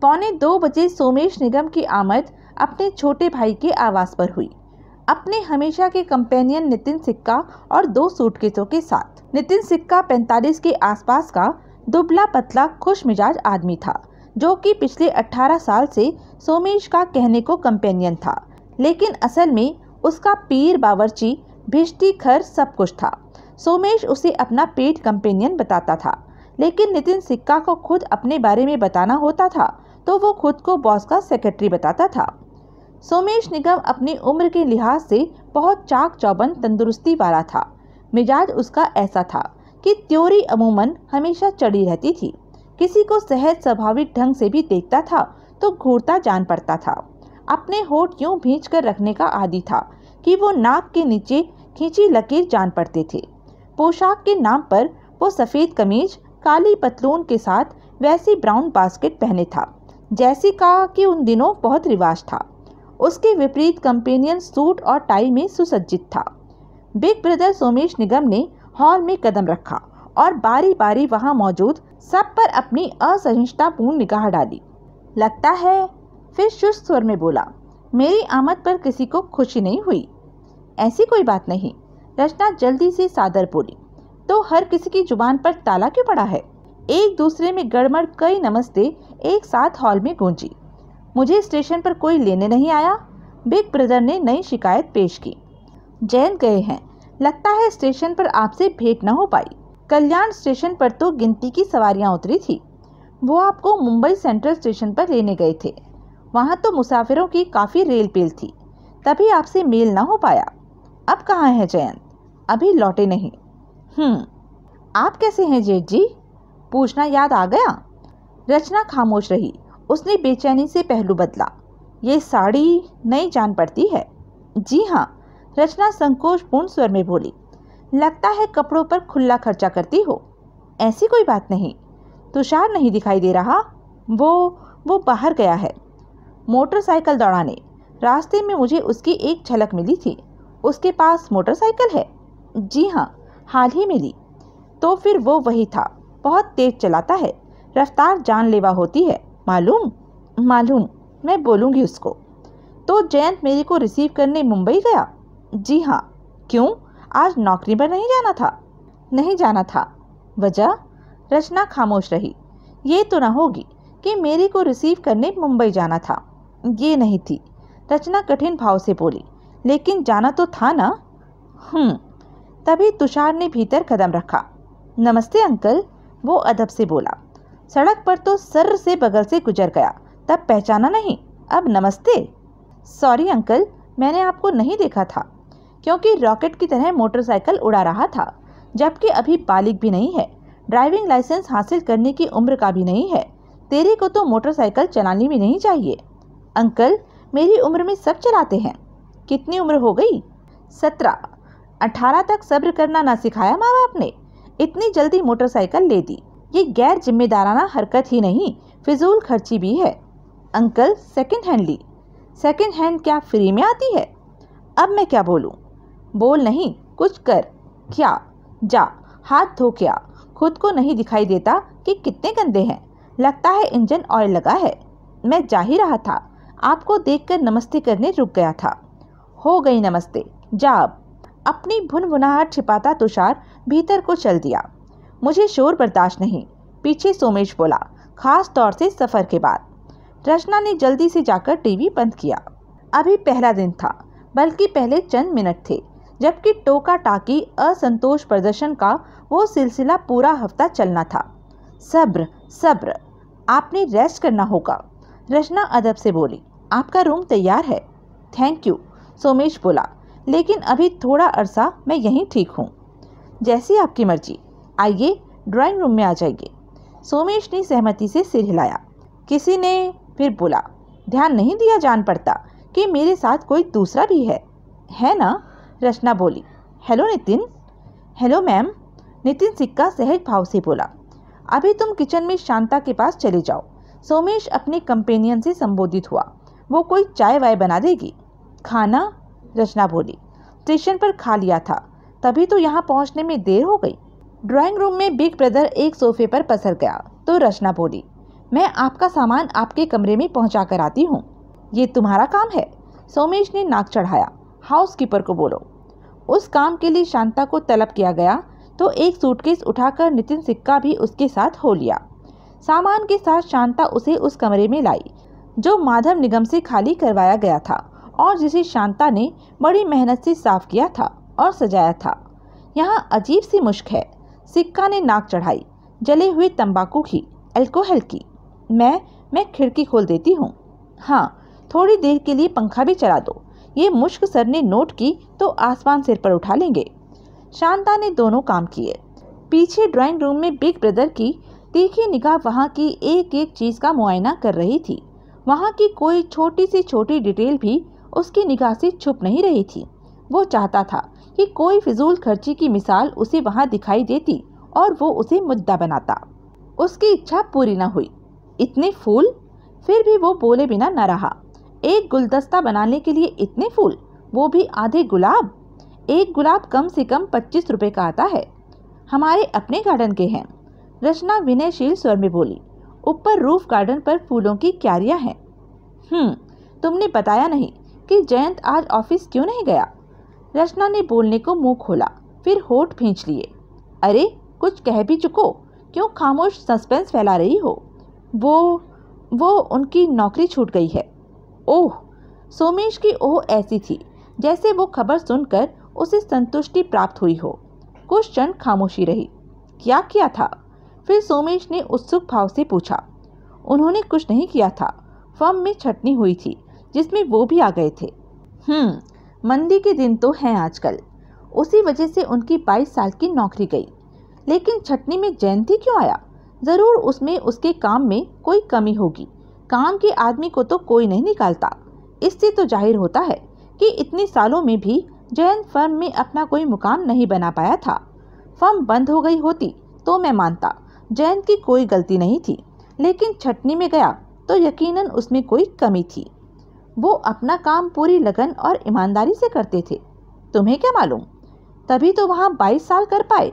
पौने दो बजे सोमेश निगम की आमद अपने छोटे भाई के आवास पर हुई अपने हमेशा के कंपेनियन नितिन सिक्का और दो सूटकेसों के साथ नितिन सिक्का पैंतालीस के आसपास का दुबला पतला खुश मिजाज आदमी था जो कि पिछले 18 साल से सोमेश का कहने को कंपेनियन था लेकिन असल में उसका पीर बावर्ची भिष्टी खर सब कुछ था सोमेश उसे अपना पेट कंपेनियन बताता था लेकिन नितिन सिक्का को खुद अपने बारे में बताना होता था तो वो खुद को बॉस का सेक्रेटरी बताता था सोमेश निगम अपनी उम्र के लिहाज से बहुत चाक चौबंद तंदुरुस्ती वाला था मिजाज उसका ऐसा था कि त्योरी अमूमन हमेशा चढ़ी रहती थी किसी को सहज स्वाभाविक ढंग से भी देखता था तो घूरता जान पड़ता था अपने होठ यूं भींच कर रखने का आदि था कि वो नाक के नीचे खींची लकीर जान पड़ते थे पोशाक के नाम पर वो सफ़ेद कमीज काली पतलून के साथ वैसी ब्राउन बास्केट पहने था जैसी का कि उन दिनों बहुत रिवाज था उसके विपरीत कंपेनियन सूट और टाई में सुसज्जित था बिग ब्रदर सोमेश निगम ने हॉल में कदम रखा और बारी बारी वहाँ मौजूद सब पर अपनी असहिष्णुतापूर्ण निगाह डाली लगता है फिर शुष्क स्वर में बोला मेरी आमद पर किसी को खुशी नहीं हुई ऐसी कोई बात नहीं रचना जल्दी से सादर बोली तो हर किसी की जुबान पर ताला क्यों पड़ा है एक दूसरे में गड़मड़ कई नमस्ते एक साथ हॉल में गूंजी मुझे स्टेशन पर कोई लेने नहीं आया बिग ब्रदर ने नई शिकायत पेश की जैन गए हैं लगता है स्टेशन पर आपसे भेंट न हो पाई कल्याण स्टेशन पर तो गिनती की सवारियां उतरी थी वो आपको मुंबई सेंट्रल स्टेशन पर लेने गए थे वहाँ तो मुसाफिरों की काफ़ी रेल पेल थी तभी आपसे मेल ना हो पाया अब कहाँ हैं जयंत अभी लौटे नहीं हम्म आप कैसे हैं जेठ जी पूछना याद आ गया रचना खामोश रही उसने बेचैनी से पहलू बदला ये साड़ी नई जान पड़ती है जी हाँ रचना संकोचपूर्ण स्वर में बोली लगता है कपड़ों पर खुला खर्चा करती हो ऐसी कोई बात नहीं तुषार नहीं दिखाई दे रहा वो वो बाहर गया है मोटरसाइकिल दौड़ाने रास्ते में मुझे उसकी एक झलक मिली थी उसके पास मोटरसाइकिल है जी हाँ हाल ही में ली तो फिर वो वही था बहुत तेज चलाता है रफ्तार जानलेवा होती है मालूम मालूम मैं बोलूँगी उसको तो जयंत मेरे को रिसीव करने मुंबई गया जी हाँ क्यों आज नौकरी पर नहीं जाना था नहीं जाना था वजह रचना खामोश रही ये तो ना होगी कि मेरी को रिसीव करने मुंबई जाना था ये नहीं थी रचना कठिन भाव से बोली लेकिन जाना तो था ना हम्म तभी तुषार ने भीतर कदम रखा नमस्ते अंकल वो अदब से बोला सड़क पर तो सर से बगल से गुजर गया तब पहचाना नहीं अब नमस्ते सॉरी अंकल मैंने आपको नहीं देखा था क्योंकि रॉकेट की तरह मोटरसाइकिल उड़ा रहा था जबकि अभी बालिक भी नहीं है ड्राइविंग लाइसेंस हासिल करने की उम्र का भी नहीं है तेरे को तो मोटरसाइकिल चलानी भी नहीं चाहिए अंकल मेरी उम्र में सब चलाते हैं कितनी उम्र हो गई सत्रह अठारह तक सब्र करना ना सिखाया माँ बाप ने इतनी जल्दी मोटरसाइकिल ले दी ये गैर जिम्मेदाराना हरकत ही नहीं फिजूल खर्ची भी है अंकल सेकंड हैंड ली सेकंड हैंड क्या फ्री में आती है अब मैं क्या बोलूँ बोल नहीं कुछ कर क्या जा हाथ धो क्या खुद को नहीं दिखाई देता कि कितने गंदे हैं लगता है इंजन ऑयल लगा है मैं जा ही रहा था आपको देखकर नमस्ते करने रुक गया था हो गई नमस्ते जाब अपनी भुनभुनाहट छिपाता तुषार भीतर को चल दिया मुझे शोर बर्दाश्त नहीं पीछे सोमेश बोला खास तौर से सफ़र के बाद रचना ने जल्दी से जाकर टीवी बंद किया अभी पहला दिन था बल्कि पहले चंद मिनट थे जबकि टोका टाकी असंतोष प्रदर्शन का वो सिलसिला पूरा हफ्ता चलना था सब्र सब्र आपने रेस्ट करना होगा रचना अदब से बोली आपका रूम तैयार है थैंक यू सोमेश बोला लेकिन अभी थोड़ा अरसा मैं यहीं ठीक हूँ जैसी आपकी मर्जी आइए ड्राइंग रूम में आ जाइए सोमेश ने सहमति से सिर हिलाया किसी ने फिर बोला ध्यान नहीं दिया जान पड़ता कि मेरे साथ कोई दूसरा भी है है ना रचना बोली hello Nitin hello ma'am Nitin Sikka सहज भाव से बोला अभी तुम किचन में शांता के पास चले जाओ सोमेश अपने कंपेनियन से संबोधित हुआ वो कोई चाय वाय बना देगी खाना रचना बोली स्टेशन पर खा लिया था तभी तो यहाँ पहुँचने में देर हो गई ड्राइंग रूम में बिग ब्रदर एक सोफे पर पसर गया तो रचना बोली मैं आपका सामान आपके कमरे में पहुँचा कर आती हूँ ये तुम्हारा काम है सोमेश ने नाक चढ़ाया हाउसकीपर को बोलो उस काम के लिए शांता को तलब किया गया तो एक सूटकेस उठाकर नितिन सिक्का भी उसके साथ हो लिया सामान के साथ शांता उसे उस कमरे में लाई जो माधव निगम से खाली करवाया गया था और जिसे शांता ने बड़ी मेहनत से साफ किया था और सजाया था यहाँ अजीब सी मुश्क है सिक्का ने नाक चढ़ाई जले हुए तंबाकू की अल्कोहल की मैं मैं खिड़की खोल देती हूँ हाँ थोड़ी देर के लिए पंखा भी चला दो ये मुश्क सर ने नोट की तो आसमान सिर पर उठा लेंगे शांता ने दोनों काम किए पीछे ड्राइंग रूम में बिग ब्रदर की तीखी निगाह वहाँ की एक एक चीज़ का मुआयना कर रही थी वहाँ की कोई छोटी सी छोटी डिटेल भी उसकी निगाह से छुप नहीं रही थी वो चाहता था कि कोई फिजूल खर्ची की मिसाल उसे वहाँ दिखाई देती और वो उसे मुद्दा बनाता उसकी इच्छा पूरी ना हुई इतने फूल फिर भी वो बोले बिना न रहा एक गुलदस्ता बनाने के लिए इतने फूल वो भी आधे गुलाब एक गुलाब कम से कम पच्चीस रुपये का आता है हमारे अपने गार्डन के हैं रचना विनयशील स्वर में बोली ऊपर रूफ गार्डन पर फूलों की क्यारियाँ हैं हम्म तुमने बताया नहीं कि जयंत आज ऑफिस क्यों नहीं गया रचना ने बोलने को मुंह खोला फिर होठ भींच लिए अरे कुछ कह भी चुको क्यों खामोश सस्पेंस फैला रही हो वो वो उनकी नौकरी छूट गई है ओह सोमेश की ओह ऐसी थी जैसे वो खबर सुनकर उसे संतुष्टि प्राप्त हुई हो कुछ क्षण खामोशी रही क्या किया था फिर सोमेश ने उत्सुक भाव से पूछा उन्होंने कुछ नहीं किया था फर्म में छटनी हुई थी जिसमें वो भी आ गए थे हम्म मंदी के दिन तो हैं आजकल उसी वजह से उनकी बाईस साल की नौकरी गई लेकिन छटनी में जयंती क्यों आया ज़रूर उसमें उसके काम में कोई कमी होगी काम के आदमी को तो कोई नहीं निकालता इससे तो जाहिर होता है कि इतने सालों में भी जयंत फर्म में अपना कोई मुकाम नहीं बना पाया था फर्म बंद हो गई होती तो मैं मानता जयंत की कोई गलती नहीं थी लेकिन छटनी में गया तो यकीनन उसमें कोई कमी थी वो अपना काम पूरी लगन और ईमानदारी से करते थे तुम्हें क्या मालूम तभी तो वहाँ बाईस साल कर पाए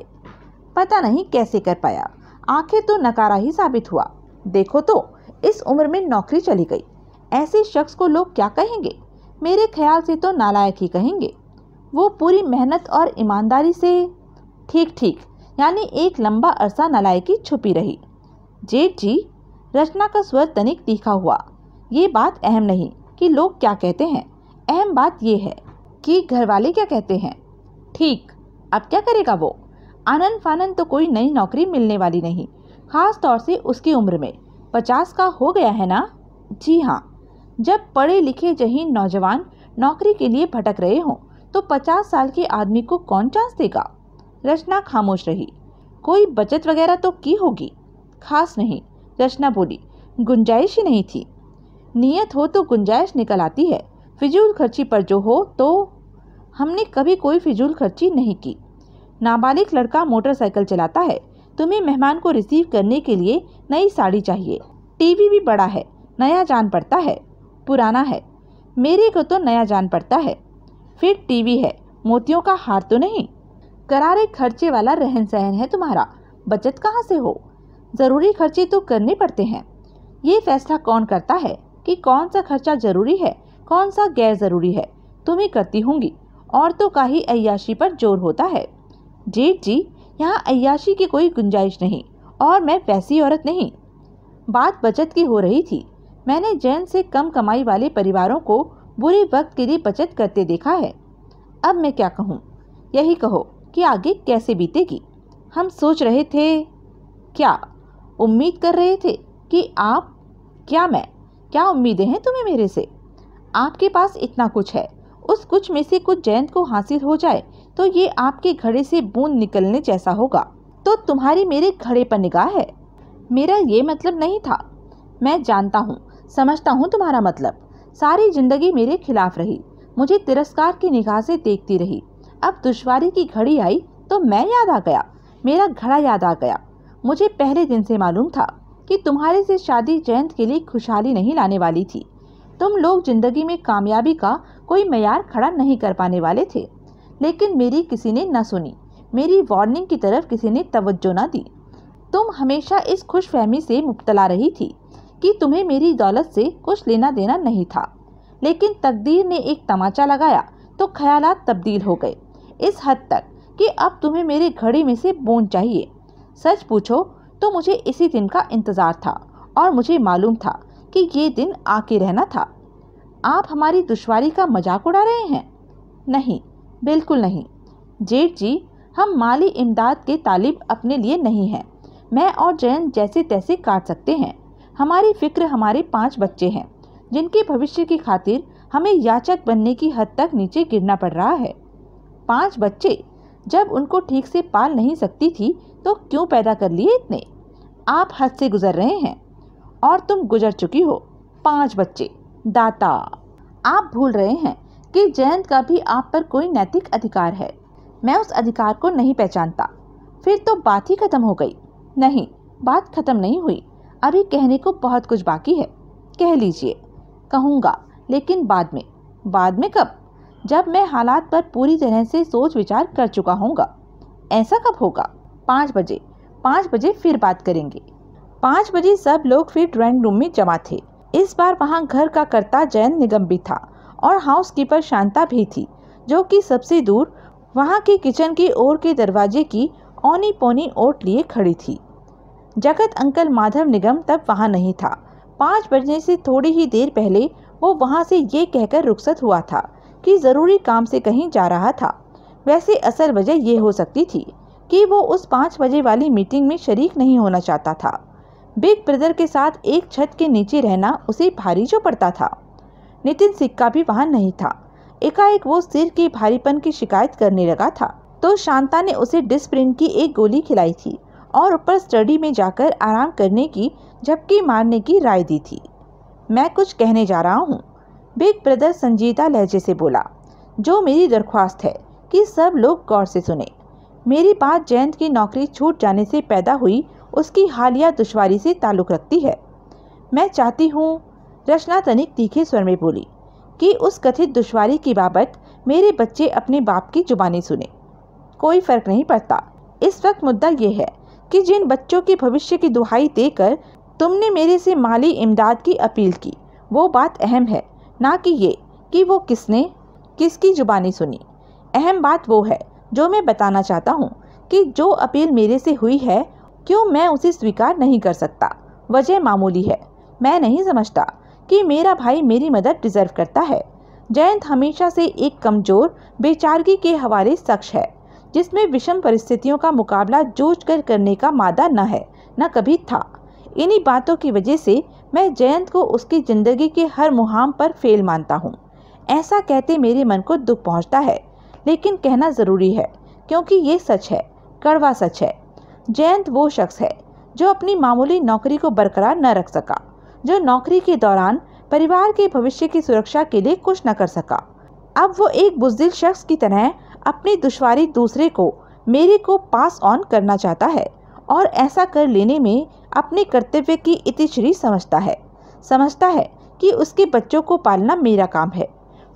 पता नहीं कैसे कर पाया आंखें तो नकारा ही साबित हुआ देखो तो इस उम्र में नौकरी चली गई ऐसे शख्स को लोग क्या कहेंगे मेरे ख्याल से तो नालायक ही कहेंगे वो पूरी मेहनत और ईमानदारी से ठीक ठीक यानी एक लंबा अरसा नलायकी छुपी रही जेठ जी रचना का स्वर तनिक तीखा हुआ ये बात अहम नहीं कि लोग क्या कहते हैं अहम बात यह है कि घरवाले क्या कहते हैं ठीक अब क्या करेगा वो आनंद फानंद तो कोई नई नौकरी मिलने वाली नहीं ख़ास तौर से उसकी उम्र में पचास का हो गया है ना जी हाँ जब पढ़े लिखे जहीन नौजवान नौकरी के लिए भटक रहे हों तो पचास साल के आदमी को कौन चांस देगा रचना खामोश रही कोई बचत वगैरह तो की होगी खास नहीं रचना बोली गुंजाइश ही नहीं थी नियत हो तो गुंजाइश निकल आती है फिजूल खर्ची पर जो हो तो हमने कभी कोई फिजूल खर्ची नहीं की नाबालिग लड़का मोटरसाइकिल चलाता है तुम्हें मेहमान को रिसीव करने के लिए नई साड़ी चाहिए टीवी भी बड़ा है नया जान पड़ता है पुराना है मेरे को तो नया जान पड़ता है फिर टीवी है मोतियों का हार तो नहीं करारे खर्चे वाला रहन सहन है तुम्हारा बचत कहाँ से हो ज़रूरी खर्चे तो करने पड़ते हैं ये फैसला कौन करता है कि कौन सा खर्चा ज़रूरी है कौन सा गैर ज़रूरी है तुम्हें करती होंगी औरतों का ही अयाशी पर जोर होता है जेठ जी यहाँ अयाशी की कोई गुंजाइश नहीं और मैं वैसी औरत नहीं बात बचत की हो रही थी मैंने जैन से कम कमाई वाले परिवारों को बुरे वक्त के लिए बचत करते देखा है अब मैं क्या कहूँ यही कहो कि आगे कैसे बीतेगी हम सोच रहे थे क्या उम्मीद कर रहे थे कि आप क्या मैं क्या उम्मीदें हैं तुम्हें मेरे से आपके पास इतना कुछ है उस कुछ में से कुछ जयंत को हासिल हो जाए तो ये आपके घड़े से बूंद निकलने जैसा होगा तो तुम्हारी मेरे घड़े पर निगाह है मेरा ये मतलब नहीं था मैं जानता हूँ समझता हूँ तुम्हारा मतलब सारी ज़िंदगी मेरे खिलाफ रही मुझे तिरस्कार की निगाह से देखती रही अब दुश्वारी की घड़ी आई तो मैं याद आ गया मेरा घड़ा याद आ गया मुझे पहले दिन से मालूम था कि तुम्हारे से शादी जयंत के लिए खुशहाली नहीं लाने वाली थी तुम लोग जिंदगी में कामयाबी का कोई मैार खड़ा नहीं कर पाने वाले थे लेकिन मेरी किसी ने न सुनी मेरी वार्निंग की तरफ किसी ने तवज्जो न दी तुम हमेशा इस खुश फहमी से मुबतला रही थी कि तुम्हें मेरी दौलत से कुछ लेना देना नहीं था लेकिन तकदीर ने एक तमाचा लगाया तो ख्याल तब्दील हो गए इस हद तक कि अब तुम्हें मेरे घड़ी में से बोन चाहिए सच पूछो तो मुझे इसी दिन का इंतज़ार था और मुझे मालूम था कि ये दिन आके रहना था आप हमारी दुश्वारी का मजाक उड़ा रहे हैं नहीं बिल्कुल नहीं जेठ जी हम माली इमदाद के तालिब अपने लिए नहीं हैं मैं और जैन जैसे तैसे काट सकते हैं हमारी फ़िक्र हमारे पांच बच्चे हैं जिनके भविष्य की खातिर हमें याचक बनने की हद तक नीचे गिरना पड़ रहा है पांच बच्चे जब उनको ठीक से पाल नहीं सकती थी तो क्यों पैदा कर लिए इतने आप हद से गुजर रहे हैं और तुम गुजर चुकी हो पांच बच्चे दाता आप भूल रहे हैं कि जयंत का भी आप पर कोई नैतिक अधिकार है मैं उस अधिकार को नहीं पहचानता फिर तो बात ही खत्म हो गई नहीं बात खत्म नहीं हुई अभी कहने को बहुत कुछ बाकी है कह लीजिए कहूँगा लेकिन बाद में बाद में कब जब मैं हालात पर पूरी तरह से सोच विचार कर चुका होऊंगा ऐसा कब होगा पाँच बजे पाँच बजे फिर बात करेंगे पाँच बजे सब लोग फिर ड्राइंग रूम में जमा थे इस बार वहाँ घर का कर्ता जयंत निगम भी था और हाउस कीपर शांता भी थी जो कि सबसे दूर वहाँ के किचन की ओर के दरवाजे की ओनी पोनी ओट लिए खड़ी थी जगत अंकल माधव निगम तब वहाँ नहीं था पाँच बजने से थोड़ी ही देर पहले वो वहाँ से ये कहकर रुखसत हुआ था कि ज़रूरी काम से कहीं जा रहा था वैसे असल वजह यह हो सकती थी कि वो उस पाँच बजे वाली मीटिंग में शरीक नहीं होना चाहता था बिग ब्रदर के साथ एक छत के नीचे रहना उसे भारी जो पड़ता था नितिन सिक्का भी वहाँ नहीं था एकाएक वो सिर के भारीपन की शिकायत करने लगा था तो शांता ने उसे डिस्प्रिन की एक गोली खिलाई थी और ऊपर स्टडी में जाकर आराम करने की झपकी मारने की राय दी थी मैं कुछ कहने जा रहा हूँ बिग ब्रदर संजीदा लहजे से बोला जो मेरी दरख्वास्त है कि सब लोग गौर से सुने मेरी बात जयंत की नौकरी छूट जाने से पैदा हुई उसकी हालिया दुश्वारी से ताल्लुक़ रखती है मैं चाहती हूँ रचना तनिक तीखे स्वर में बोली कि उस कथित दुश्वारी की बाबत मेरे बच्चे अपने बाप की जुबानी सुने कोई फ़र्क नहीं पड़ता इस वक्त मुद्दा यह है कि जिन बच्चों के भविष्य की दुहाई देकर तुमने मेरे से माली इमदाद की अपील की वो बात अहम है ना कि ये कि वो किसने किसकी जुबानी सुनी अहम बात वो है जो मैं बताना चाहता हूँ कि जो अपील मेरे से हुई है क्यों मैं उसे स्वीकार नहीं कर सकता वजह मामूली है मैं नहीं समझता कि मेरा भाई मेरी मदद डिजर्व करता है जयंत हमेशा से एक कमज़ोर बेचारगी के हवाले शख्स है जिसमें विषम परिस्थितियों का मुकाबला जूझ कर करने का मादा न है न कभी था इन्हीं बातों की वजह से मैं जयंत को उसकी ज़िंदगी के हर मुहाम पर फेल मानता हूँ ऐसा कहते मेरे मन को दुख पहुँचता है लेकिन कहना ज़रूरी है क्योंकि ये सच है कड़वा सच है जयंत वो शख्स है जो अपनी मामूली नौकरी को बरकरार न रख सका जो नौकरी के दौरान परिवार के भविष्य की सुरक्षा के लिए कुछ न कर सका अब वो एक बुजदिल शख्स की तरह अपनी दुश्वारी दूसरे को मेरे को पास ऑन करना चाहता है और ऐसा कर लेने में अपने कर्तव्य की इतिश्री समझता है समझता है कि उसके बच्चों को पालना मेरा काम है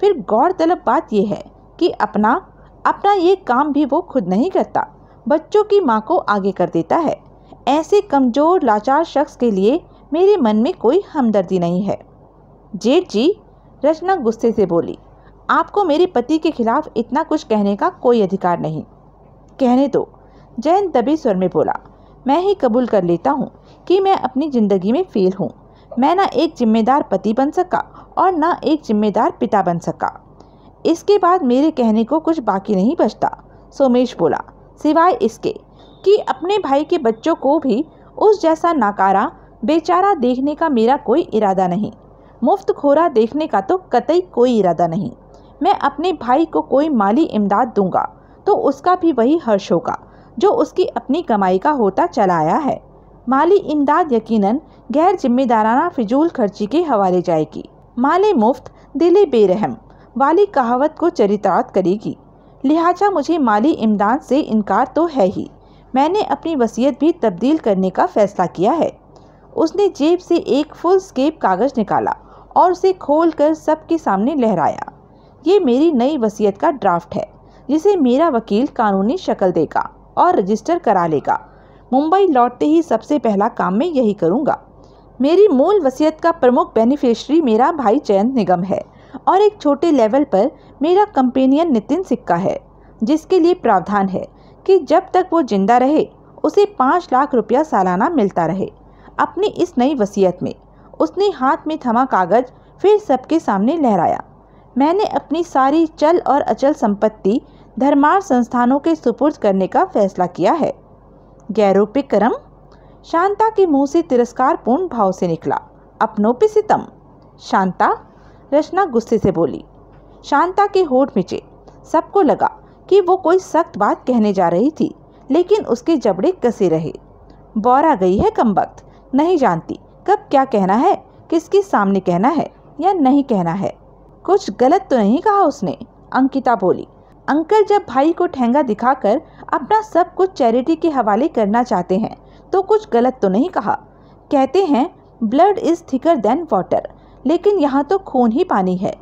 फिर गौरतलब बात यह है कि अपना अपना ये काम भी वो खुद नहीं करता बच्चों की माँ को आगे कर देता है ऐसे कमज़ोर लाचार शख्स के लिए मेरे मन में कोई हमदर्दी नहीं है जेठ जी रचना गुस्से से बोली आपको मेरे पति के खिलाफ इतना कुछ कहने का कोई अधिकार नहीं कहने दो जैन दबे स्वर में बोला मैं ही कबूल कर लेता हूँ कि मैं अपनी ज़िंदगी में फ़ेल हूँ मैं ना एक जिम्मेदार पति बन सका और ना एक जिम्मेदार पिता बन सका इसके बाद मेरे कहने को कुछ बाकी नहीं बचता सोमेश बोला सिवाय इसके कि अपने भाई के बच्चों को भी उस जैसा नाकारा बेचारा देखने का मेरा कोई इरादा नहीं मुफ्त खोरा देखने का तो कतई कोई इरादा नहीं मैं अपने भाई को कोई माली इमदाद दूंगा तो उसका भी वही हर्ष होगा जो उसकी अपनी कमाई का होता चलाया है माली इमदाद यकीनन गैर जिम्मेदाराना फिजूल खर्ची के हवाले जाएगी माले मुफ्त दिले बेरहम वाली कहावत को चरितार्थ करेगी लिहाजा मुझे माली इमदाद से इनकार तो है ही मैंने अपनी वसीयत भी तब्दील करने का फ़ैसला किया है उसने जेब से एक फुल स्केप कागज़ निकाला और उसे खोल कर सबके सामने लहराया ये मेरी नई वसीयत का ड्राफ्ट है जिसे मेरा वकील कानूनी शक्ल देगा और रजिस्टर करा लेगा मुंबई लौटते ही सबसे पहला काम मैं यही करूँगा मेरी मूल वसीयत का प्रमुख बेनिफिशरी मेरा भाई चयन निगम है और एक छोटे लेवल पर मेरा कंपेनियन नितिन सिक्का है जिसके लिए प्रावधान है कि जब तक वो जिंदा रहे उसे पाँच लाख रुपया सालाना मिलता रहे अपनी इस नई वसीयत में उसने हाथ में थमा कागज फिर सबके सामने लहराया मैंने अपनी सारी चल और अचल संपत्ति धर्मार्थ संस्थानों के सुपुर्द करने का फैसला किया है गैरोपिक क्रम शांता के मुंह से तिरस्कारपूर्ण भाव से निकला अपनों पे सितम शांता रचना गुस्से से बोली शांता के होठ मिचे सबको लगा कि वो कोई सख्त बात कहने जा रही थी लेकिन उसके जबड़े कसे रहे बौर आ गई है कमबख्त नहीं जानती कब क्या कहना है किसके सामने कहना है या नहीं कहना है कुछ गलत तो नहीं कहा उसने अंकिता बोली अंकल जब भाई को ठेंगा दिखाकर अपना सब कुछ चैरिटी के हवाले करना चाहते हैं तो कुछ गलत तो नहीं कहा कहते हैं blood is thicker than water लेकिन यहाँ तो खून ही पानी है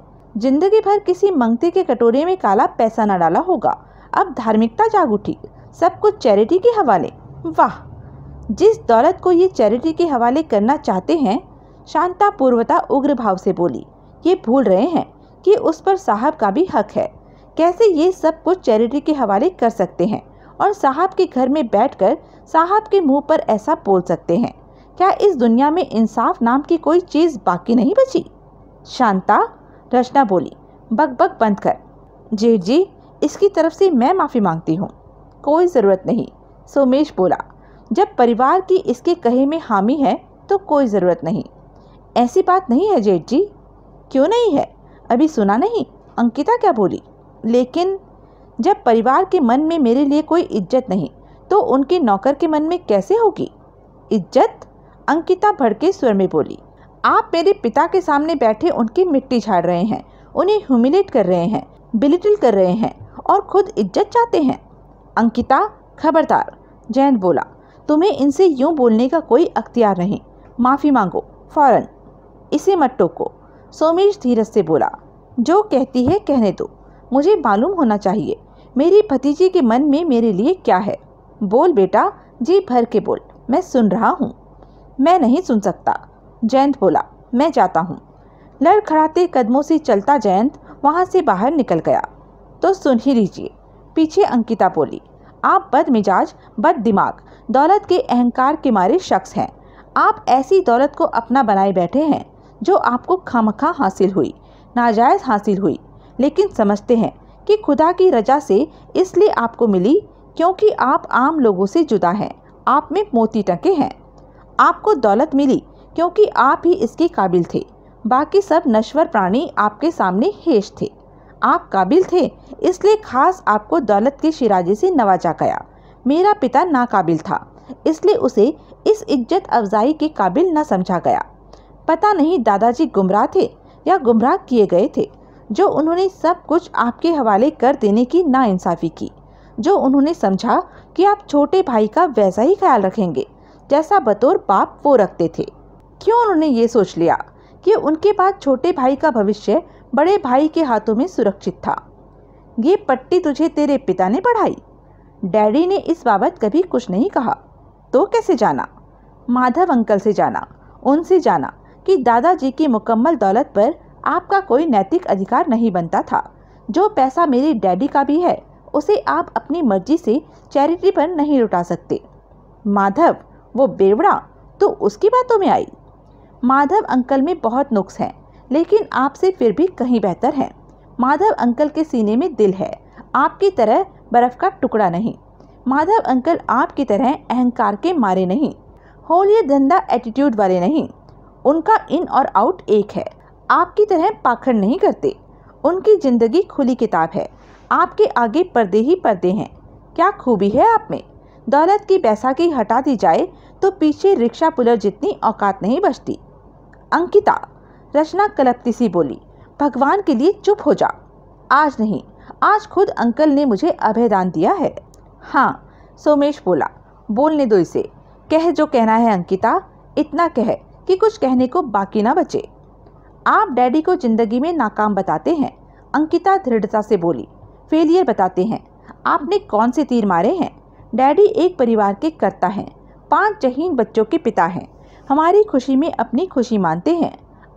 जिंदगी भर किसी मंगते के कटोरे में काला पैसा ना डाला होगा अब धार्मिकता जाग उठी सब कुछ चैरिटी के हवाले वाह जिस दौलत को ये चैरिटी के हवाले करना चाहते हैं शांता पूर्वता उग्र भाव से बोली ये भूल रहे हैं कि उस पर साहब का भी हक है कैसे ये सब कुछ चैरिटी के हवाले कर सकते हैं और साहब के घर में बैठकर साहब के मुंह पर ऐसा बोल सकते हैं क्या इस दुनिया में इंसाफ नाम की कोई चीज़ बाकी नहीं बची शांता रचना बोली बक बक बंद कर जेठ जी इसकी तरफ से मैं माफ़ी मांगती हूँ कोई ज़रूरत नहीं सोमेश बोला जब परिवार की इसके कहे में हामी है तो कोई ज़रूरत नहीं ऐसी बात नहीं है जेठ जी क्यों नहीं है अभी सुना नहीं अंकिता क्या बोली लेकिन जब परिवार के मन में मेरे लिए कोई इज्जत नहीं तो उनके नौकर के मन में कैसे होगी इज्जत अंकिता भड़के स्वर में बोली आप मेरे पिता के सामने बैठे उनकी मिट्टी झाड़ रहे हैं उन्हें ह्यूमिलेट कर रहे हैं बिलिटिल कर रहे हैं और खुद इज्जत चाहते हैं अंकिता खबरदार जैन बोला तुम्हें इनसे यूं बोलने का कोई अख्तियार नहीं माफ़ी मांगो फ़ौरन इसे मट्टो को सोमेश धीरज से बोला जो कहती है कहने दो मुझे मालूम होना चाहिए मेरी भतीजी के मन में मेरे लिए क्या है बोल बेटा जी भर के बोल मैं सुन रहा हूँ मैं नहीं सुन सकता जयंत बोला मैं जाता हूँ लड़खड़ाते कदमों से चलता जयंत वहाँ से बाहर निकल गया तो सुन ही लीजिए पीछे अंकिता बोली आप बद मिजाज बद दिमाग दौलत के अहंकार के मारे शख्स हैं आप ऐसी दौलत को अपना बनाए बैठे हैं जो आपको खामखा हासिल हुई नाजायज़ हासिल हुई लेकिन समझते हैं कि खुदा की रजा से इसलिए आपको मिली क्योंकि आप आम लोगों से जुदा हैं आप में मोती टके हैं आपको दौलत मिली क्योंकि आप ही इसके काबिल थे बाकी सब नश्वर प्राणी आपके सामने हेश थे आप काबिल थे इसलिए खास आपको दौलत के शिराजे से नवाजा गया मेरा पिता नाकाबिल था इसलिए उसे इस इज्जत अफजाई के काबिल न समझा गया पता नहीं दादाजी गुमराह थे या गुमराह किए गए थे जो उन्होंने सब कुछ आपके हवाले कर देने की नाइंसाफ़ी की जो उन्होंने समझा कि आप छोटे भाई का वैसा ही ख्याल रखेंगे जैसा बतौर बाप वो रखते थे क्यों उन्होंने ये सोच लिया कि उनके बाद छोटे भाई का भविष्य बड़े भाई के हाथों में सुरक्षित था ये पट्टी तुझे तेरे पिता ने पढ़ाई डैडी ने इस बाबत कभी कुछ नहीं कहा तो कैसे जाना माधव अंकल से जाना उनसे जाना कि दादाजी की मुकम्मल दौलत पर आपका कोई नैतिक अधिकार नहीं बनता था जो पैसा मेरे डैडी का भी है उसे आप अपनी मर्जी से चैरिटी पर नहीं लुटा सकते माधव वो बेवड़ा तो उसकी बातों में आई माधव अंकल में बहुत नुक्स हैं लेकिन आपसे फिर भी कहीं बेहतर हैं माधव अंकल के सीने में दिल है आपकी तरह बर्फ़ का टुकड़ा नहीं माधव अंकल आपकी तरह अहंकार के मारे नहीं होलिये धंधा एटीट्यूड वाले नहीं उनका इन और आउट एक है आपकी तरह पाखंड नहीं करते उनकी ज़िंदगी खुली किताब है आपके आगे पर्दे ही पर्दे हैं क्या खूबी है आप में दौलत की बैसाखी हटा दी जाए तो पीछे रिक्शा पुलर जितनी औकात नहीं बचती अंकिता रचना कलपती सी बोली भगवान के लिए चुप हो जा आज नहीं आज खुद अंकल ने मुझे अभयदान दिया है हाँ सोमेश बोला बोलने दो इसे कह जो कहना है अंकिता इतना कह कि कुछ कहने को बाकी ना बचे आप डैडी को ज़िंदगी में नाकाम बताते हैं अंकिता दृढ़ता से बोली फेलियर बताते हैं आपने कौन से तीर मारे हैं डैडी एक परिवार के कर्ता हैं पांच जहीन बच्चों के पिता हैं हमारी खुशी में अपनी खुशी मानते हैं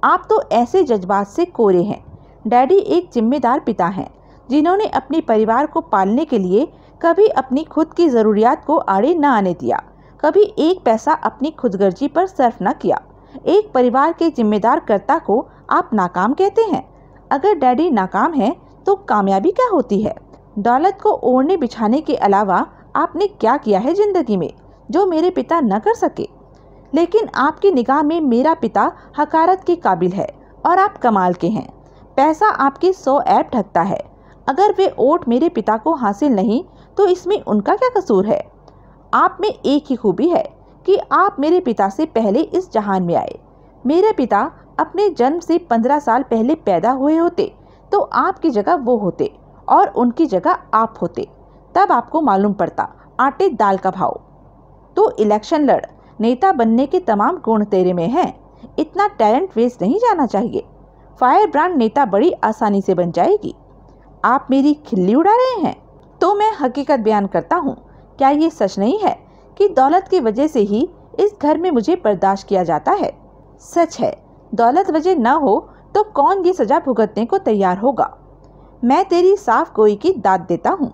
आप तो ऐसे जज्बात से कोरे हैं डैडी एक जिम्मेदार पिता हैं जिन्होंने अपने परिवार को पालने के लिए कभी अपनी खुद की ज़रूरियात को आड़े न आने दिया कभी एक पैसा अपनी खुदगर्जी पर सर्फ न किया एक परिवार के जिम्मेदार कर्ता को आप नाकाम कहते हैं अगर डैडी नाकाम है तो कामयाबी क्या होती है दौलत को ओढ़ने बिछाने के अलावा आपने क्या किया है ज़िंदगी में जो मेरे पिता न कर सके लेकिन आपकी निगाह में मेरा पिता हकारत के काबिल है और आप कमाल के हैं पैसा आपके सौ ऐप ढकता है अगर वे ओट मेरे पिता को हासिल नहीं तो इसमें उनका क्या कसूर है आप में एक ही खूबी है कि आप मेरे पिता से पहले इस जहान में आए मेरे पिता अपने जन्म से पंद्रह साल पहले पैदा हुए होते तो आपकी जगह वो होते और उनकी जगह आप होते तब आपको मालूम पड़ता आटे दाल का भाव तो इलेक्शन लड़ नेता बनने के तमाम गुण तेरे में हैं इतना टैलेंट वेस्ट नहीं जाना चाहिए फायर ब्रांड नेता बड़ी आसानी से बन जाएगी आप मेरी खिल्ली उड़ा रहे हैं तो मैं हकीकत बयान करता हूँ क्या ये सच नहीं है कि दौलत की वजह से ही इस घर में मुझे बर्दाश्त किया जाता है सच है दौलत वजह न हो तो कौन ये सज़ा भुगतने को तैयार होगा मैं तेरी साफ गोई की दाद देता हूँ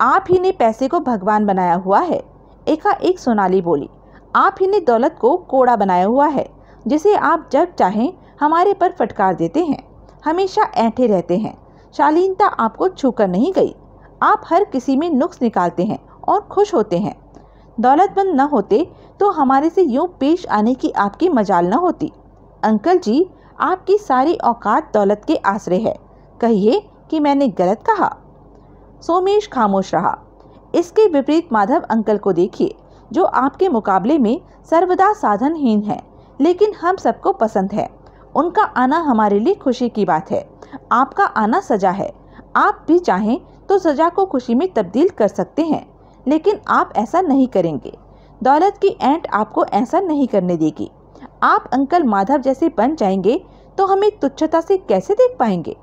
आप ही ने पैसे को भगवान बनाया हुआ है एकाएक सोनाली बोली आप ही ने दौलत को कोड़ा बनाया हुआ है जिसे आप जब चाहें हमारे पर फटकार देते हैं हमेशा ऐठे रहते हैं शालीनता आपको छूकर नहीं गई आप हर किसी में नुक्स निकालते हैं और खुश होते हैं दौलतमंद न होते तो हमारे से यूँ पेश आने की आपकी मजाल न होती अंकल जी आपकी सारी औकात दौलत के आसरे है कहिए कि मैंने गलत कहा सोमेश खामोश रहा इसके विपरीत माधव अंकल को देखिए जो आपके मुकाबले में सर्वदा साधनहीन है लेकिन हम सबको पसंद है उनका आना हमारे लिए खुशी की बात है आपका आना सजा है आप भी चाहें तो सजा को खुशी में तब्दील कर सकते हैं लेकिन आप ऐसा नहीं करेंगे दौलत की एंट आपको ऐसा नहीं करने देगी आप अंकल माधव जैसे बन जाएंगे तो हमें तुच्छता से कैसे देख पाएंगे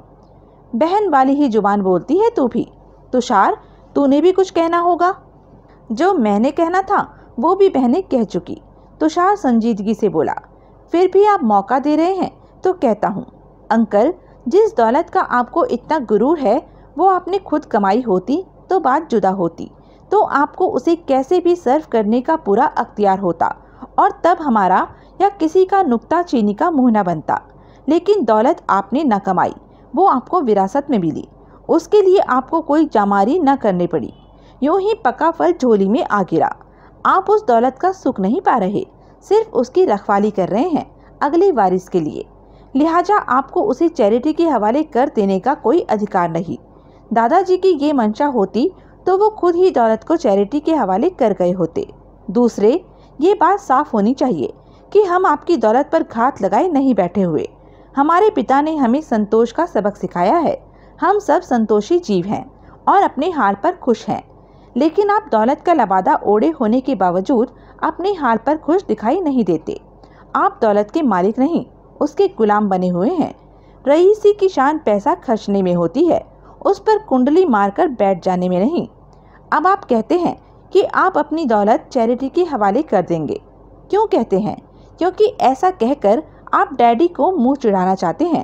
बहन वाली ही जुबान बोलती है तू भी तुषार तूने भी कुछ कहना होगा जो मैंने कहना था वो भी बहने कह चुकी तुषार संजीदगी से बोला फिर भी आप मौका दे रहे हैं तो कहता हूँ अंकल जिस दौलत का आपको इतना गुरूर है वो आपने खुद कमाई होती तो बात जुदा होती तो आपको उसे कैसे भी सर्व करने का पूरा अख्तियार होता और तब हमारा या किसी का नुकता चीनी का मुँह न बनता लेकिन दौलत आपने न कमाई वो आपको विरासत में मिली उसके लिए आपको कोई जामारी न करनी पड़ी यूं ही पका फल झोली में आ गिरा आप उस दौलत का सुख नहीं पा रहे सिर्फ उसकी रखवाली कर रहे हैं अगले वारिस के लिए लिहाजा आपको उसे चैरिटी के हवाले कर देने का कोई अधिकार नहीं दादाजी की ये मंशा होती तो वो खुद ही दौलत को चैरिटी के हवाले कर गए होते दूसरे ये बात साफ होनी चाहिए कि हम आपकी दौलत पर घात लगाए नहीं बैठे हुए हमारे पिता ने हमें संतोष का सबक सिखाया है हम सब संतोषी जीव हैं और अपने हाल पर खुश हैं लेकिन आप दौलत का लबादा ओढ़े होने के बावजूद अपने हाल पर खुश दिखाई नहीं देते आप दौलत के मालिक नहीं उसके गुलाम बने हुए हैं रईसी की शान पैसा खर्चने में होती है उस पर कुंडली मारकर बैठ जाने में नहीं अब आप कहते हैं कि आप अपनी दौलत चैरिटी के हवाले कर देंगे क्यों कहते हैं क्योंकि ऐसा कहकर आप डैडी को मुंह चिढ़ाना चाहते हैं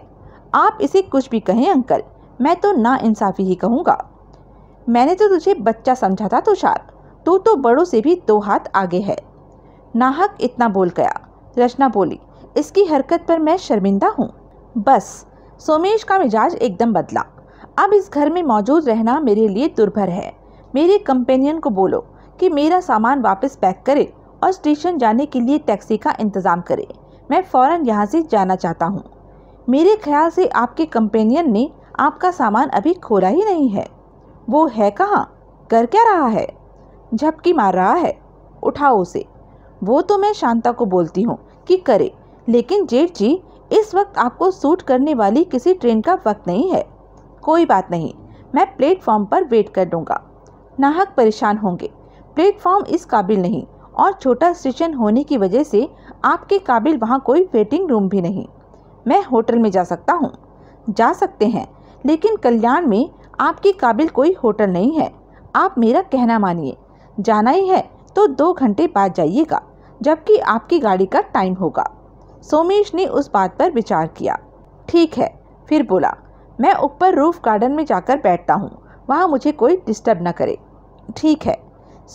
आप इसे कुछ भी कहें अंकल मैं तो ना इंसाफ़ी ही कहूँगा मैंने तो तुझे बच्चा समझा था तुषार तू तो बड़ों से भी दो हाथ आगे है नाहक इतना बोल गया रचना बोली इसकी हरकत पर मैं शर्मिंदा हूँ बस सोमेश का मिजाज एकदम बदला अब इस घर में मौजूद रहना मेरे लिए दुर्भर है मेरे कंपेनियन को बोलो कि मेरा सामान वापस पैक करे और स्टेशन जाने के लिए टैक्सी का इंतज़ाम करे मैं फ़ौरन यहाँ से जाना चाहता हूँ मेरे ख्याल से आपके कंपेनियन ने आपका सामान अभी खोला ही नहीं है वो है कहाँ कर क्या रहा है झपकी मार रहा है उठाओ उसे वो तो मैं शांता को बोलती हूँ कि करे लेकिन जेठ जी इस वक्त आपको सूट करने वाली किसी ट्रेन का वक्त नहीं है कोई बात नहीं मैं प्लेटफॉर्म पर वेट कर लूँगा नाहक परेशान होंगे प्लेटफॉर्म इस काबिल नहीं और छोटा स्टेशन होने की वजह से आपके काबिल वहाँ कोई वेटिंग रूम भी नहीं मैं होटल में जा सकता हूँ जा सकते हैं लेकिन कल्याण में आपके काबिल कोई होटल नहीं है आप मेरा कहना मानिए जाना ही है तो दो घंटे बाद जाइएगा जबकि आपकी गाड़ी का टाइम होगा सोमेश ने उस बात पर विचार किया ठीक है फिर बोला मैं ऊपर रूफ गार्डन में जाकर बैठता हूँ वहाँ मुझे कोई डिस्टर्ब न करे ठीक है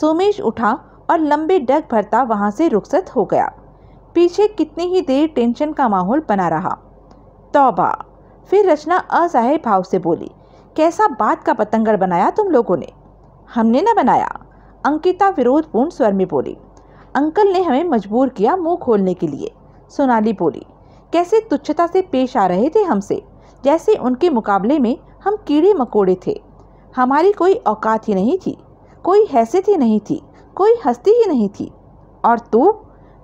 सोमेश उठा और लंबे डग भरता वहाँ से रुखसत हो गया पीछे कितनी ही देर टेंशन का माहौल बना रहा तौबा फिर रचना असहाय भाव से बोली कैसा बात का पतंगड़ बनाया तुम लोगों ने हमने न बनाया अंकिता विरोधपूर्ण स्वर में बोली अंकल ने हमें मजबूर किया मुंह खोलने के लिए सोनाली बोली कैसे तुच्छता से पेश आ रहे थे हमसे जैसे उनके मुकाबले में हम कीड़े मकोड़े थे हमारी कोई औकात ही नहीं थी कोई हैसियत ही नहीं थी कोई हस्ती ही नहीं थी और तू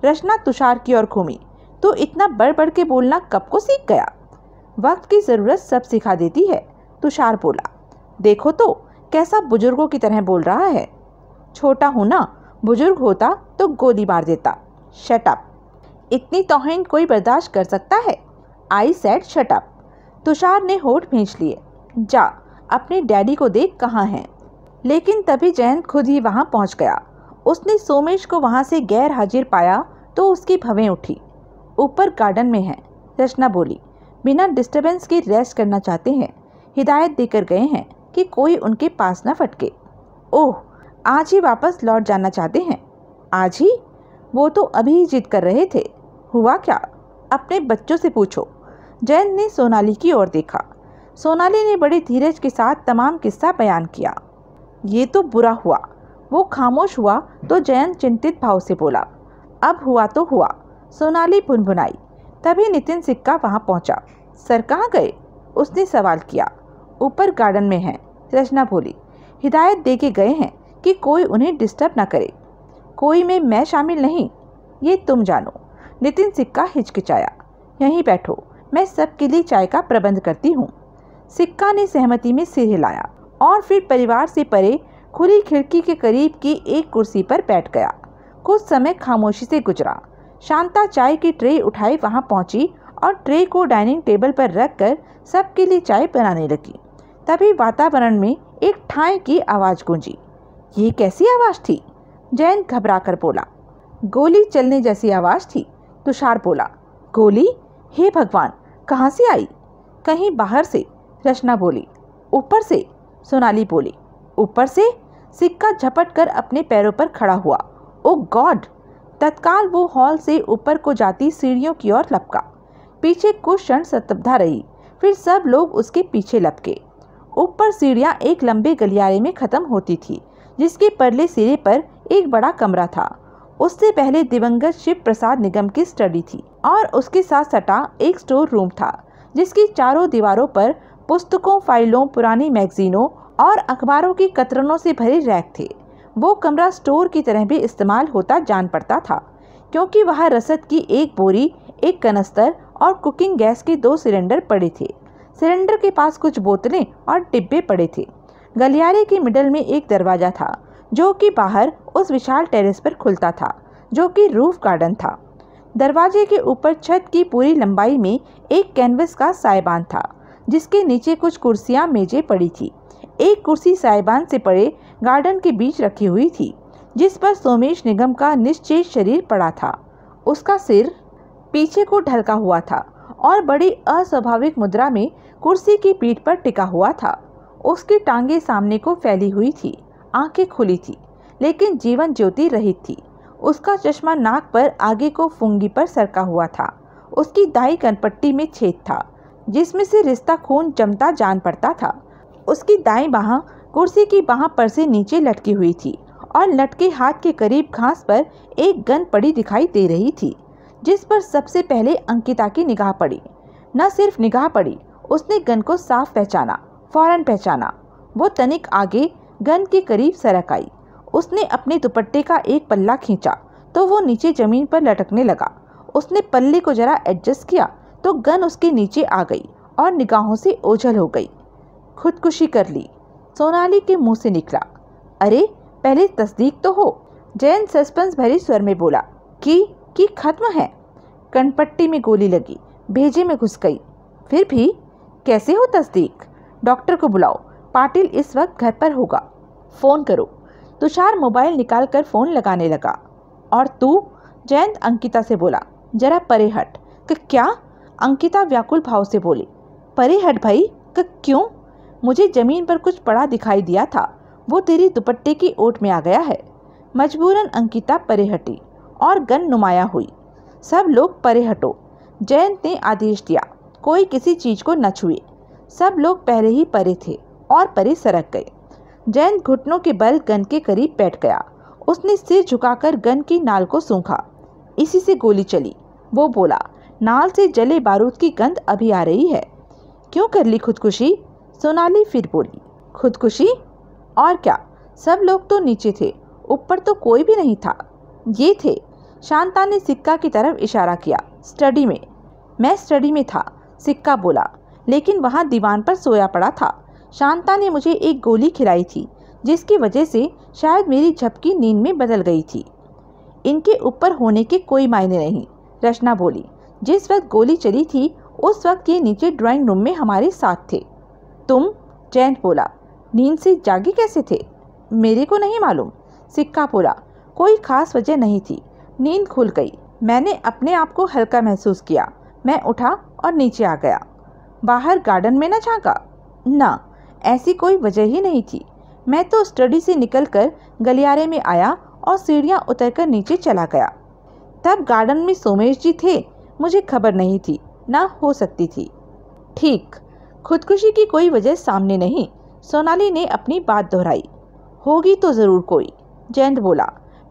रचना तुषार की ओर घूमी तू इतना बढ़ बढ़ के बोलना कब को सीख गया वक्त की ज़रूरत सब सिखा देती है तुषार बोला देखो तो कैसा बुजुर्गों की तरह बोल रहा है छोटा हूँ ना बुजुर्ग होता तो गोली मार देता शटअप इतनी तोहन कोई बर्दाश्त कर सकता है आई सेट शटअप तुषार ने होठ भेज लिए जा अपने डैडी को देख कहाँ हैं लेकिन तभी जयंत खुद ही वहाँ पहुँच गया उसने सोमेश को वहाँ से गैर हाजिर पाया तो उसकी भवें उठी ऊपर गार्डन में है रचना बोली बिना डिस्टरबेंस के रेस्ट करना चाहते हैं हिदायत देकर गए हैं कि कोई उनके पास ना फटके ओह आज ही वापस लौट जाना चाहते हैं आज ही वो तो अभी ही जिद कर रहे थे हुआ क्या अपने बच्चों से पूछो जयंत ने सोनाली की ओर देखा सोनाली ने बड़े धीरज के साथ तमाम किस्सा बयान किया ये तो बुरा हुआ वो खामोश हुआ तो जयंत चिंतित भाव से बोला अब हुआ तो हुआ सोनाली भुनभुनाई तभी नितिन सिक्का वहाँ पहुँचा सर कहाँ गए उसने सवाल किया ऊपर गार्डन में है रचना बोली हिदायत दे के गए हैं कि कोई उन्हें डिस्टर्ब ना करे कोई में मैं शामिल नहीं ये तुम जानो नितिन सिक्का हिचकिचाया यहीं बैठो मैं सबके लिए चाय का प्रबंध करती हूँ सिक्का ने सहमति में सिर हिलाया और फिर परिवार से परे खुली खिड़की के करीब की एक कुर्सी पर बैठ गया कुछ समय खामोशी से गुजरा शांता चाय की ट्रे उठाई वहां पहुंची और ट्रे को डाइनिंग टेबल पर रख कर सबके लिए चाय बनाने लगी तभी वातावरण में एक ठाए की आवाज़ गूंजी ये कैसी आवाज़ थी जैन घबरा कर बोला गोली चलने जैसी आवाज़ थी तुषार बोला गोली हे भगवान कहाँ से आई कहीं बाहर से रचना बोली ऊपर से सोनाली बोली ऊपर से सिक्का झपट कर अपने पैरों पर खड़ा हुआ ओ गॉड तत्काल वो हॉल से ऊपर को जाती सीढ़ियों की ओर लपका पीछे कुछ क्षण सतब्धा रही फिर सब लोग उसके पीछे लपके ऊपर सीढ़ियाँ एक लंबे गलियारे में ख़त्म होती थी जिसके परले सिरे पर एक बड़ा कमरा था उससे पहले दिवंगत शिव प्रसाद निगम की स्टडी थी और उसके साथ सटा एक स्टोर रूम था जिसकी चारों दीवारों पर पुस्तकों फाइलों पुरानी मैगजीनों और अखबारों की कतरनों से भरे रैक थे वो कमरा स्टोर की तरह भी इस्तेमाल होता जान पड़ता था क्योंकि वहाँ रसद की एक बोरी एक कनस्तर और कुकिंग गैस के दो सिलेंडर पड़े थे सिलेंडर के पास कुछ बोतलें और डिब्बे पड़े थे गलियारे के मिडल में एक दरवाज़ा था जो कि बाहर उस विशाल टेरेस पर खुलता था जो कि रूफ गार्डन था दरवाजे के ऊपर छत की पूरी लंबाई में एक कैनवस का साइबान था जिसके नीचे कुछ कुर्सियां मेजें पड़ी थी एक कुर्सी साइबान से पड़े गार्डन के बीच रखी हुई थी जिस पर सोमेश निगम का निश्चेत शरीर पड़ा था उसका सिर पीछे को ढलका हुआ था और बड़ी अस्वाभाविक मुद्रा में कुर्सी की पीठ पर टिका हुआ था उसकी टांगे सामने को फैली हुई थी आंखें खुली थी लेकिन जीवन ज्योति रहित थी उसका चश्मा नाक पर आगे को फुंगी पर सरका हुआ था उसकी दाई कनपट्टी में छेद था जिसमें से रिश्ता खून जमता जान पड़ता था उसकी दाई बाह कुर्सी की बाह पर से नीचे लटकी हुई थी और लटके हाथ के करीब घास पर एक गन पड़ी दिखाई दे रही थी जिस पर सबसे पहले अंकिता की निगाह पड़ी न सिर्फ निगाह पड़ी उसने गन को साफ पहचाना फौरन पहचाना वो तनिक आगे गन के करीब सरक आई उसने अपने दुपट्टे का एक पल्ला खींचा तो वो नीचे ज़मीन पर लटकने लगा उसने पल्ले को जरा एडजस्ट किया तो गन उसके नीचे आ गई और निगाहों से ओझल हो गई खुदकुशी कर ली सोनाली के मुंह से निकला अरे पहले तस्दीक तो हो जैन सस्पेंस भरी स्वर में बोला कि कि खत्म है कनपट्टी में गोली लगी भेजे में घुस गई फिर भी कैसे हो तस्दीक डॉक्टर को बुलाओ पाटिल इस वक्त घर पर होगा फ़ोन करो तुषार मोबाइल निकाल कर फ़ोन लगाने लगा और तू जयंत अंकिता से बोला जरा परे हट कि क्या अंकिता व्याकुल भाव से बोली परे हट भाई क्यों मुझे ज़मीन पर कुछ पड़ा दिखाई दिया था वो तेरी दुपट्टे की ओट में आ गया है मजबूरन अंकिता परे हटी और गन नुमाया हुई सब लोग परे हटो जयंत ने आदेश दिया कोई किसी चीज़ को न छुए सब लोग पहले ही परे थे और परे सरक गए जयंत घुटनों के बल गन के करीब बैठ गया उसने सिर झुकाकर गन की नाल को सूंखा इसी से गोली चली वो बोला नाल से जले बारूद की गंध अभी आ रही है क्यों कर ली खुदकुशी सोनाली फिर बोली खुदकुशी और क्या सब लोग तो नीचे थे ऊपर तो कोई भी नहीं था ये थे शांता ने सिक्का की तरफ इशारा किया स्टडी में मैं स्टडी में था सिक्का बोला लेकिन वहाँ दीवान पर सोया पड़ा था शांता ने मुझे एक गोली खिलाई थी जिसकी वजह से शायद मेरी झपकी नींद में बदल गई थी इनके ऊपर होने के कोई मायने नहीं रचना बोली जिस वक्त गोली चली थी उस वक्त ये नीचे ड्राइंग रूम में हमारे साथ थे तुम चैन बोला नींद से जागे कैसे थे मेरे को नहीं मालूम सिक्का बोला कोई खास वजह नहीं थी नींद खुल गई मैंने अपने आप को हल्का महसूस किया मैं उठा और नीचे आ गया बाहर गार्डन में न झाँका ना ऐसी कोई वजह ही नहीं थी मैं तो स्टडी से निकलकर गलियारे में आया और सीढ़ियाँ उतरकर नीचे चला गया तब गार्डन में सोमेश जी थे मुझे खबर नहीं थी ना हो सकती थी ठीक खुदकुशी की कोई वजह सामने नहीं सोनाली ने अपनी बात दोहराई होगी तो ज़रूर कोई जयंत बोला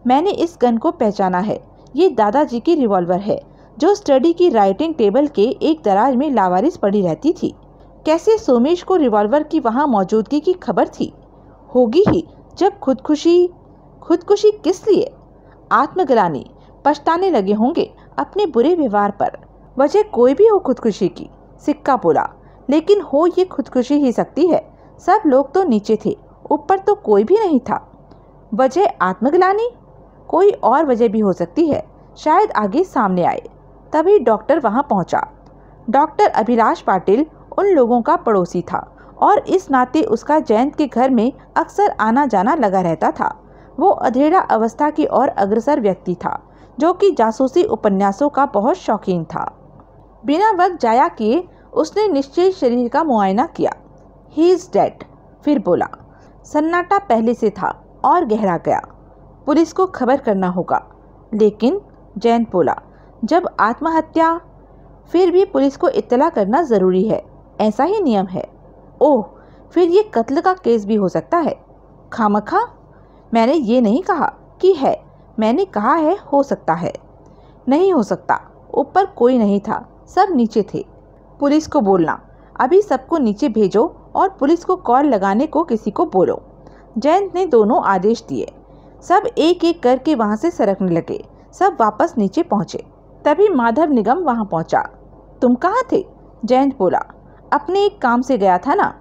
मैंने इस गन को पहचाना है ये दादाजी की रिवॉल्वर है जो स्टडी की राइटिंग टेबल के एक दराज में लावारिस पड़ी रहती थी कैसे सोमेश को रिवॉल्वर की वहाँ मौजूदगी की खबर थी होगी ही जब खुदकुशी खुदकुशी किस लिए आत्मग्लानी पछताने लगे होंगे अपने बुरे व्यवहार पर वजह कोई भी हो खुदकुशी की सिक्का बोला लेकिन हो ये खुदकुशी ही सकती है सब लोग तो नीचे थे ऊपर तो कोई भी नहीं था वजह आत्मग्लानी कोई और वजह भी हो सकती है शायद आगे सामने आए तभी डॉक्टर वहाँ पहुँचा डॉक्टर अभिलाष पाटिल उन लोगों का पड़ोसी था और इस नाते उसका जयंत के घर में अक्सर आना जाना लगा रहता था वो अधेड़ा अवस्था की ओर अग्रसर व्यक्ति था जो कि जासूसी उपन्यासों का बहुत शौकीन था बिना वक्त जाया किए उसने निश्चय शरीर का मुआयना किया ही इज़ डेड फिर बोला सन्नाटा पहले से था और गहरा गया पुलिस को खबर करना होगा लेकिन जैन बोला जब आत्महत्या फिर भी पुलिस को इत्तला करना ज़रूरी है ऐसा ही नियम है ओह फिर ये कत्ल का केस भी हो सकता है खामखा मैंने ये नहीं कहा कि है मैंने कहा है हो सकता है नहीं हो सकता ऊपर कोई नहीं था सब नीचे थे पुलिस को बोलना अभी सबको नीचे भेजो और पुलिस को कॉल लगाने को किसी को बोलो जयंत ने दोनों आदेश दिए सब एक एक करके वहाँ से सरकने लगे सब वापस नीचे पहुँचे तभी माधव निगम वहाँ पहुँचा तुम कहाँ थे जयंत बोला अपने एक काम से गया था ना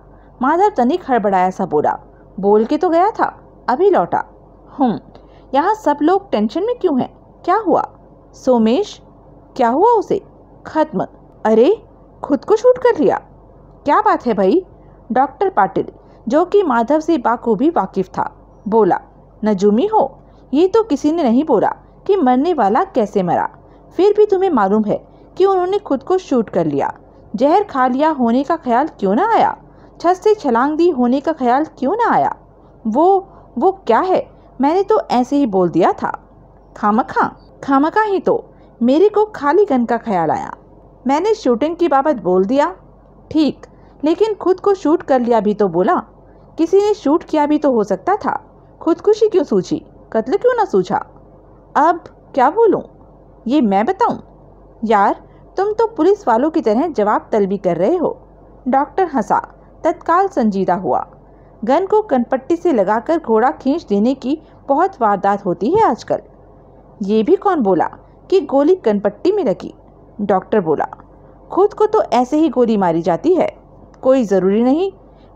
माधव तनिक हड़बड़ाया सा बोला बोल के तो गया था अभी लौटा हूँ यहाँ सब लोग टेंशन में क्यों हैं क्या हुआ सोमेश क्या हुआ उसे खत्म अरे खुद को शूट कर लिया क्या बात है भाई डॉक्टर पाटिल जो कि माधव से बाखूबी वाकिफ था बोला नजूमी हो ये तो किसी ने नहीं बोला कि मरने वाला कैसे मरा फिर भी तुम्हें मालूम है कि उन्होंने खुद को शूट कर लिया जहर खा लिया होने का ख्याल क्यों ना आया छत से छलांग दी होने का ख्याल क्यों ना आया वो वो क्या है मैंने तो ऐसे ही बोल दिया था खामखा खामखा ही तो मेरे को खाली गन का ख्याल आया मैंने शूटिंग की बाबत बोल दिया ठीक लेकिन खुद को शूट कर लिया भी तो बोला किसी ने शूट किया भी तो हो सकता था खुदकुशी क्यों सूझी कत्ल क्यों ना सूझा अब क्या बोलूँ ये मैं बताऊँ यार तुम तो पुलिस वालों की तरह जवाब तलबी कर रहे हो डॉक्टर हंसा तत्काल संजीदा हुआ गन को कनपट्टी से लगाकर घोड़ा खींच देने की बहुत वारदात होती है आजकल ये भी कौन बोला कि गोली कनपट्टी में लगी डॉक्टर बोला खुद को तो ऐसे ही गोली मारी जाती है कोई ज़रूरी नहीं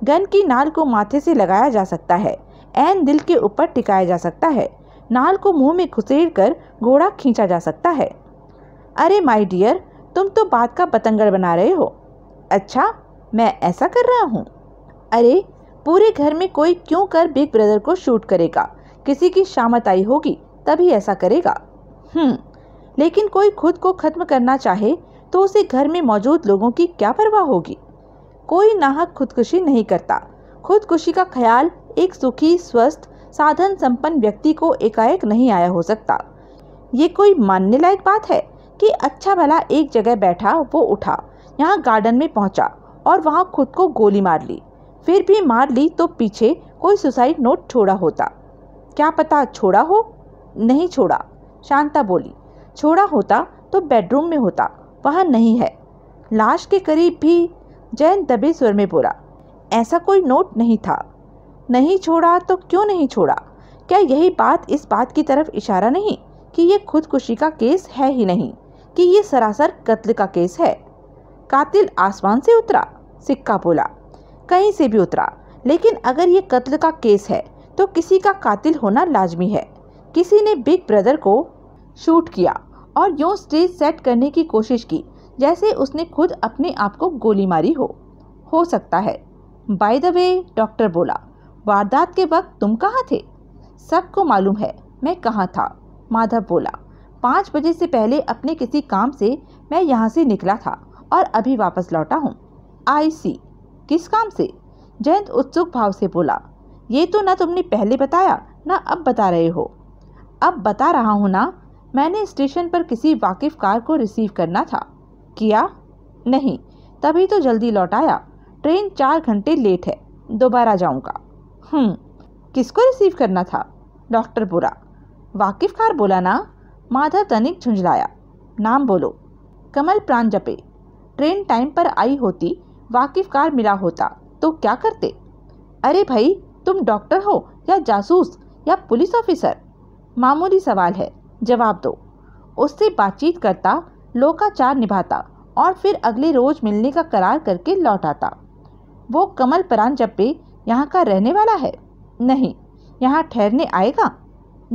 गन की नाल को माथे से लगाया जा सकता है एन दिल के ऊपर टिकाया जा सकता है नाल को मुंह में घुसेड़ कर घोड़ा खींचा जा सकता है अरे माय डियर तुम तो बात का पतंगड़ बना रहे हो अच्छा मैं ऐसा कर रहा हूँ अरे पूरे घर में कोई क्यों कर बिग ब्रदर को शूट करेगा किसी की शामत आई होगी तभी ऐसा करेगा हम्म लेकिन कोई खुद को ख़त्म करना चाहे तो उसे घर में मौजूद लोगों की क्या परवाह होगी कोई नाहक खुदकुशी नहीं करता खुदकुशी का ख्याल एक सुखी स्वस्थ साधन संपन्न व्यक्ति को एकाएक नहीं आया हो सकता ये कोई मानने लायक बात है कि अच्छा भला एक जगह बैठा वो उठा यहाँ गार्डन में पहुंचा और वहाँ खुद को गोली मार ली फिर भी मार ली तो पीछे कोई सुसाइड नोट छोड़ा होता क्या पता छोड़ा हो नहीं छोड़ा शांता बोली छोड़ा होता तो बेडरूम में होता वहाँ नहीं है लाश के करीब भी जैन दबे स्वर में बोला ऐसा कोई नोट नहीं था नहीं छोड़ा तो क्यों नहीं छोड़ा क्या यही बात इस बात की तरफ इशारा नहीं कि ये खुदकुशी का केस है ही नहीं कि ये सरासर कत्ल का केस है कातिल आसमान से उतरा सिक्का बोला कहीं से भी उतरा लेकिन अगर ये कत्ल का केस है तो किसी का कातिल होना लाजमी है किसी ने बिग ब्रदर को शूट किया और यूँ स्टेज सेट करने की कोशिश की जैसे उसने खुद अपने आप को गोली मारी हो हो सकता है बाय द वे डॉक्टर बोला वारदात के वक्त तुम कहाँ थे सबको मालूम है मैं कहाँ था माधव बोला पाँच बजे से पहले अपने किसी काम से मैं यहाँ से निकला था और अभी वापस लौटा हूँ आई सी किस काम से जयंत उत्सुक भाव से बोला ये तो ना तुमने पहले बताया ना अब बता रहे हो अब बता रहा हूँ ना मैंने स्टेशन पर किसी वाकिफ कार को रिसीव करना था किया नहीं तभी तो जल्दी लौट आया ट्रेन चार घंटे लेट है दोबारा जाऊँगा हम्म, किसको रिसीव करना था डॉक्टर बोला वाकिफ कार बोला ना माधव तनिक झुंझलाया नाम बोलो कमल प्राण जपे ट्रेन टाइम पर आई होती वाकिफ कार मिला होता तो क्या करते अरे भाई तुम डॉक्टर हो या जासूस या पुलिस ऑफिसर मामूली सवाल है जवाब दो उससे बातचीत करता लोकाचार निभाता और फिर अगले रोज मिलने का करार करके लौट आता वो कमल परान जब्बे यहाँ का रहने वाला है नहीं यहाँ ठहरने आएगा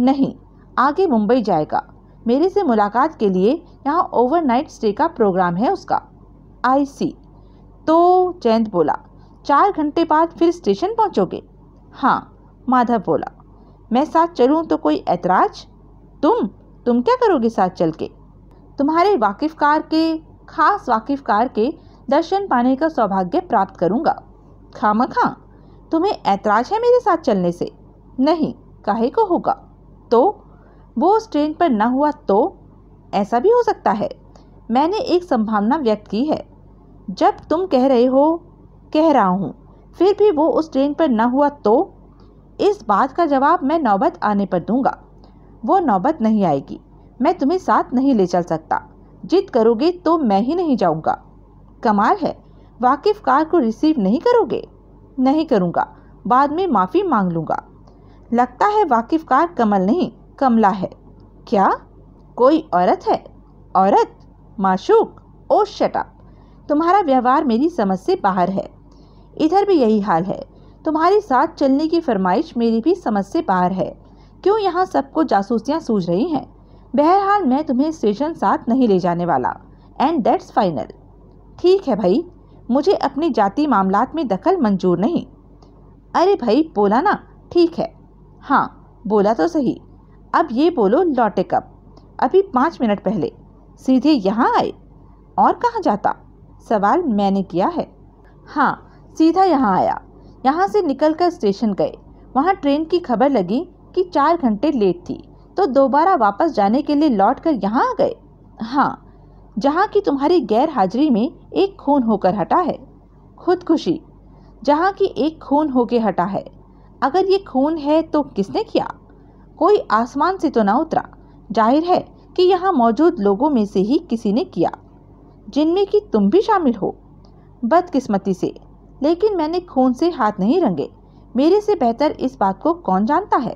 नहीं आगे मुंबई जाएगा मेरे से मुलाकात के लिए यहाँ ओवरनाइट स्टे का प्रोग्राम है उसका आई सी तो जयंत बोला चार घंटे बाद फिर स्टेशन पहुंचोगे हाँ माधव बोला मैं साथ चलूँ तो कोई ऐतराज तुम तुम क्या करोगे साथ चल के तुम्हारे वाकिफकार के खास वाकिफकार के दर्शन पाने का सौभाग्य प्राप्त करूँगा खाम खा तुम्हें ऐतराज है मेरे साथ चलने से नहीं काहे को होगा तो वो उस ट्रेन पर न हुआ तो ऐसा भी हो सकता है मैंने एक संभावना व्यक्त की है जब तुम कह रहे हो कह रहा हूँ फिर भी वो उस ट्रेन पर ना हुआ तो इस बात का जवाब मैं नौबत आने पर दूंगा वो नौबत नहीं आएगी मैं तुम्हें साथ नहीं ले चल सकता जिद करोगे तो मैं ही नहीं जाऊंगा कमाल है वाकिफ कार को रिसीव नहीं करोगे नहीं करूंगा बाद में माफ़ी मांग लूंगा लगता है वाकिफ कार कमल नहीं कमला है क्या कोई औरत है औरत माशूक ओ शटा तुम्हारा व्यवहार मेरी समझ से बाहर है इधर भी यही हाल है तुम्हारे साथ चलने की फरमाइश मेरी भी समझ से बाहर है क्यों यहाँ सबको जासूसियाँ सूझ रही हैं बहरहाल मैं तुम्हें स्टेशन साथ नहीं ले जाने वाला एंड दैट्स फाइनल ठीक है भाई मुझे अपने जाति मामला में दखल मंजूर नहीं अरे भाई बोला ना ठीक है हाँ बोला तो सही अब ये बोलो लौटे कब अभी पाँच मिनट पहले सीधे यहाँ आए और कहाँ जाता सवाल मैंने किया है हाँ सीधा यहाँ आया यहाँ से निकल कर स्टेशन गए वहाँ ट्रेन की खबर लगी कि चार घंटे लेट थी तो दोबारा वापस जाने के लिए लौट कर यहाँ आ गए हाँ जहाँ की तुम्हारी गैर हाजिरी में एक खून होकर हटा है खुदकुशी जहाँ की एक खून होके हटा है अगर ये खून है तो किसने किया कोई आसमान से तो ना उतरा जाहिर है कि यहाँ मौजूद लोगों में से ही किसी ने किया जिनमें कि तुम भी शामिल हो बदकिस्मती से लेकिन मैंने खून से हाथ नहीं रंगे मेरे से बेहतर इस बात को कौन जानता है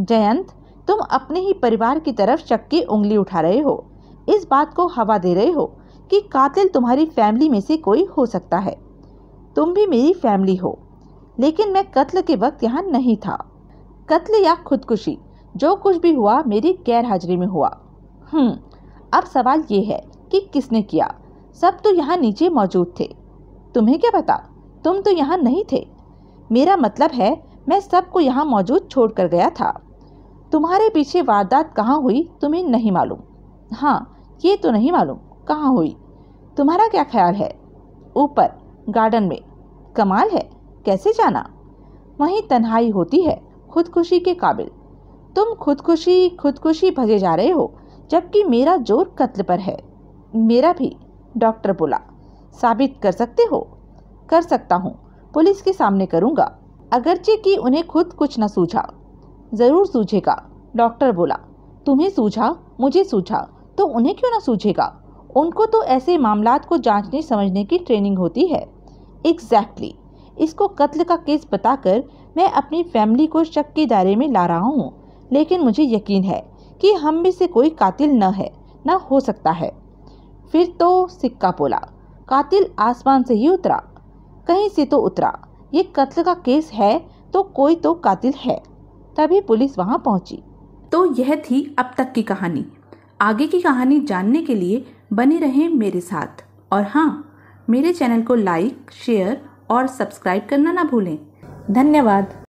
जयंत तुम अपने ही परिवार की तरफ शक की उंगली उठा रहे हो इस बात को हवा दे रहे हो कि कातिल तुम्हारी फैमिली में से कोई हो सकता है तुम भी मेरी फैमिली हो लेकिन मैं कत्ल के वक्त यहाँ नहीं था कत्ल या खुदकुशी जो कुछ भी हुआ मेरी गैर हाजिरी में हुआ हम्म अब सवाल ये है कि किसने किया सब तो यहाँ नीचे मौजूद थे तुम्हें क्या पता तुम तो यहाँ नहीं थे मेरा मतलब है मैं सबको यहाँ मौजूद छोड़ कर गया था तुम्हारे पीछे वारदात कहाँ हुई तुम्हें नहीं मालूम हाँ ये तो नहीं मालूम कहाँ हुई तुम्हारा क्या ख्याल है ऊपर गार्डन में कमाल है कैसे जाना वहीं तन्हाई होती है खुदकुशी के काबिल तुम खुदकुशी खुदकुशी भजे जा रहे हो जबकि मेरा जोर कत्ल पर है मेरा भी डॉक्टर बोला साबित कर सकते हो कर सकता हूँ पुलिस के सामने करूँगा अगरचे कि उन्हें खुद कुछ न सूझा ज़रूर सूझेगा डॉक्टर बोला तुम्हें सूझा मुझे सूझा तो उन्हें क्यों ना सूझेगा उनको तो ऐसे मामला को जांचने समझने की ट्रेनिंग होती है एग्जैक्टली exactly. इसको कत्ल का केस बताकर मैं अपनी फैमिली को शक के दायरे में ला रहा हूँ लेकिन मुझे यकीन है कि हम में से कोई कातिल न है न हो सकता है फिर तो सिक्का बोला कातिल आसमान से ही उतरा कहीं से तो उतरा ये कत्ल का केस है तो कोई तो कातिल है तभी पुलिस वहाँ पहुँची तो यह थी अब तक की कहानी आगे की कहानी जानने के लिए बने रहें मेरे साथ और हाँ मेरे चैनल को लाइक शेयर और सब्सक्राइब करना ना भूलें धन्यवाद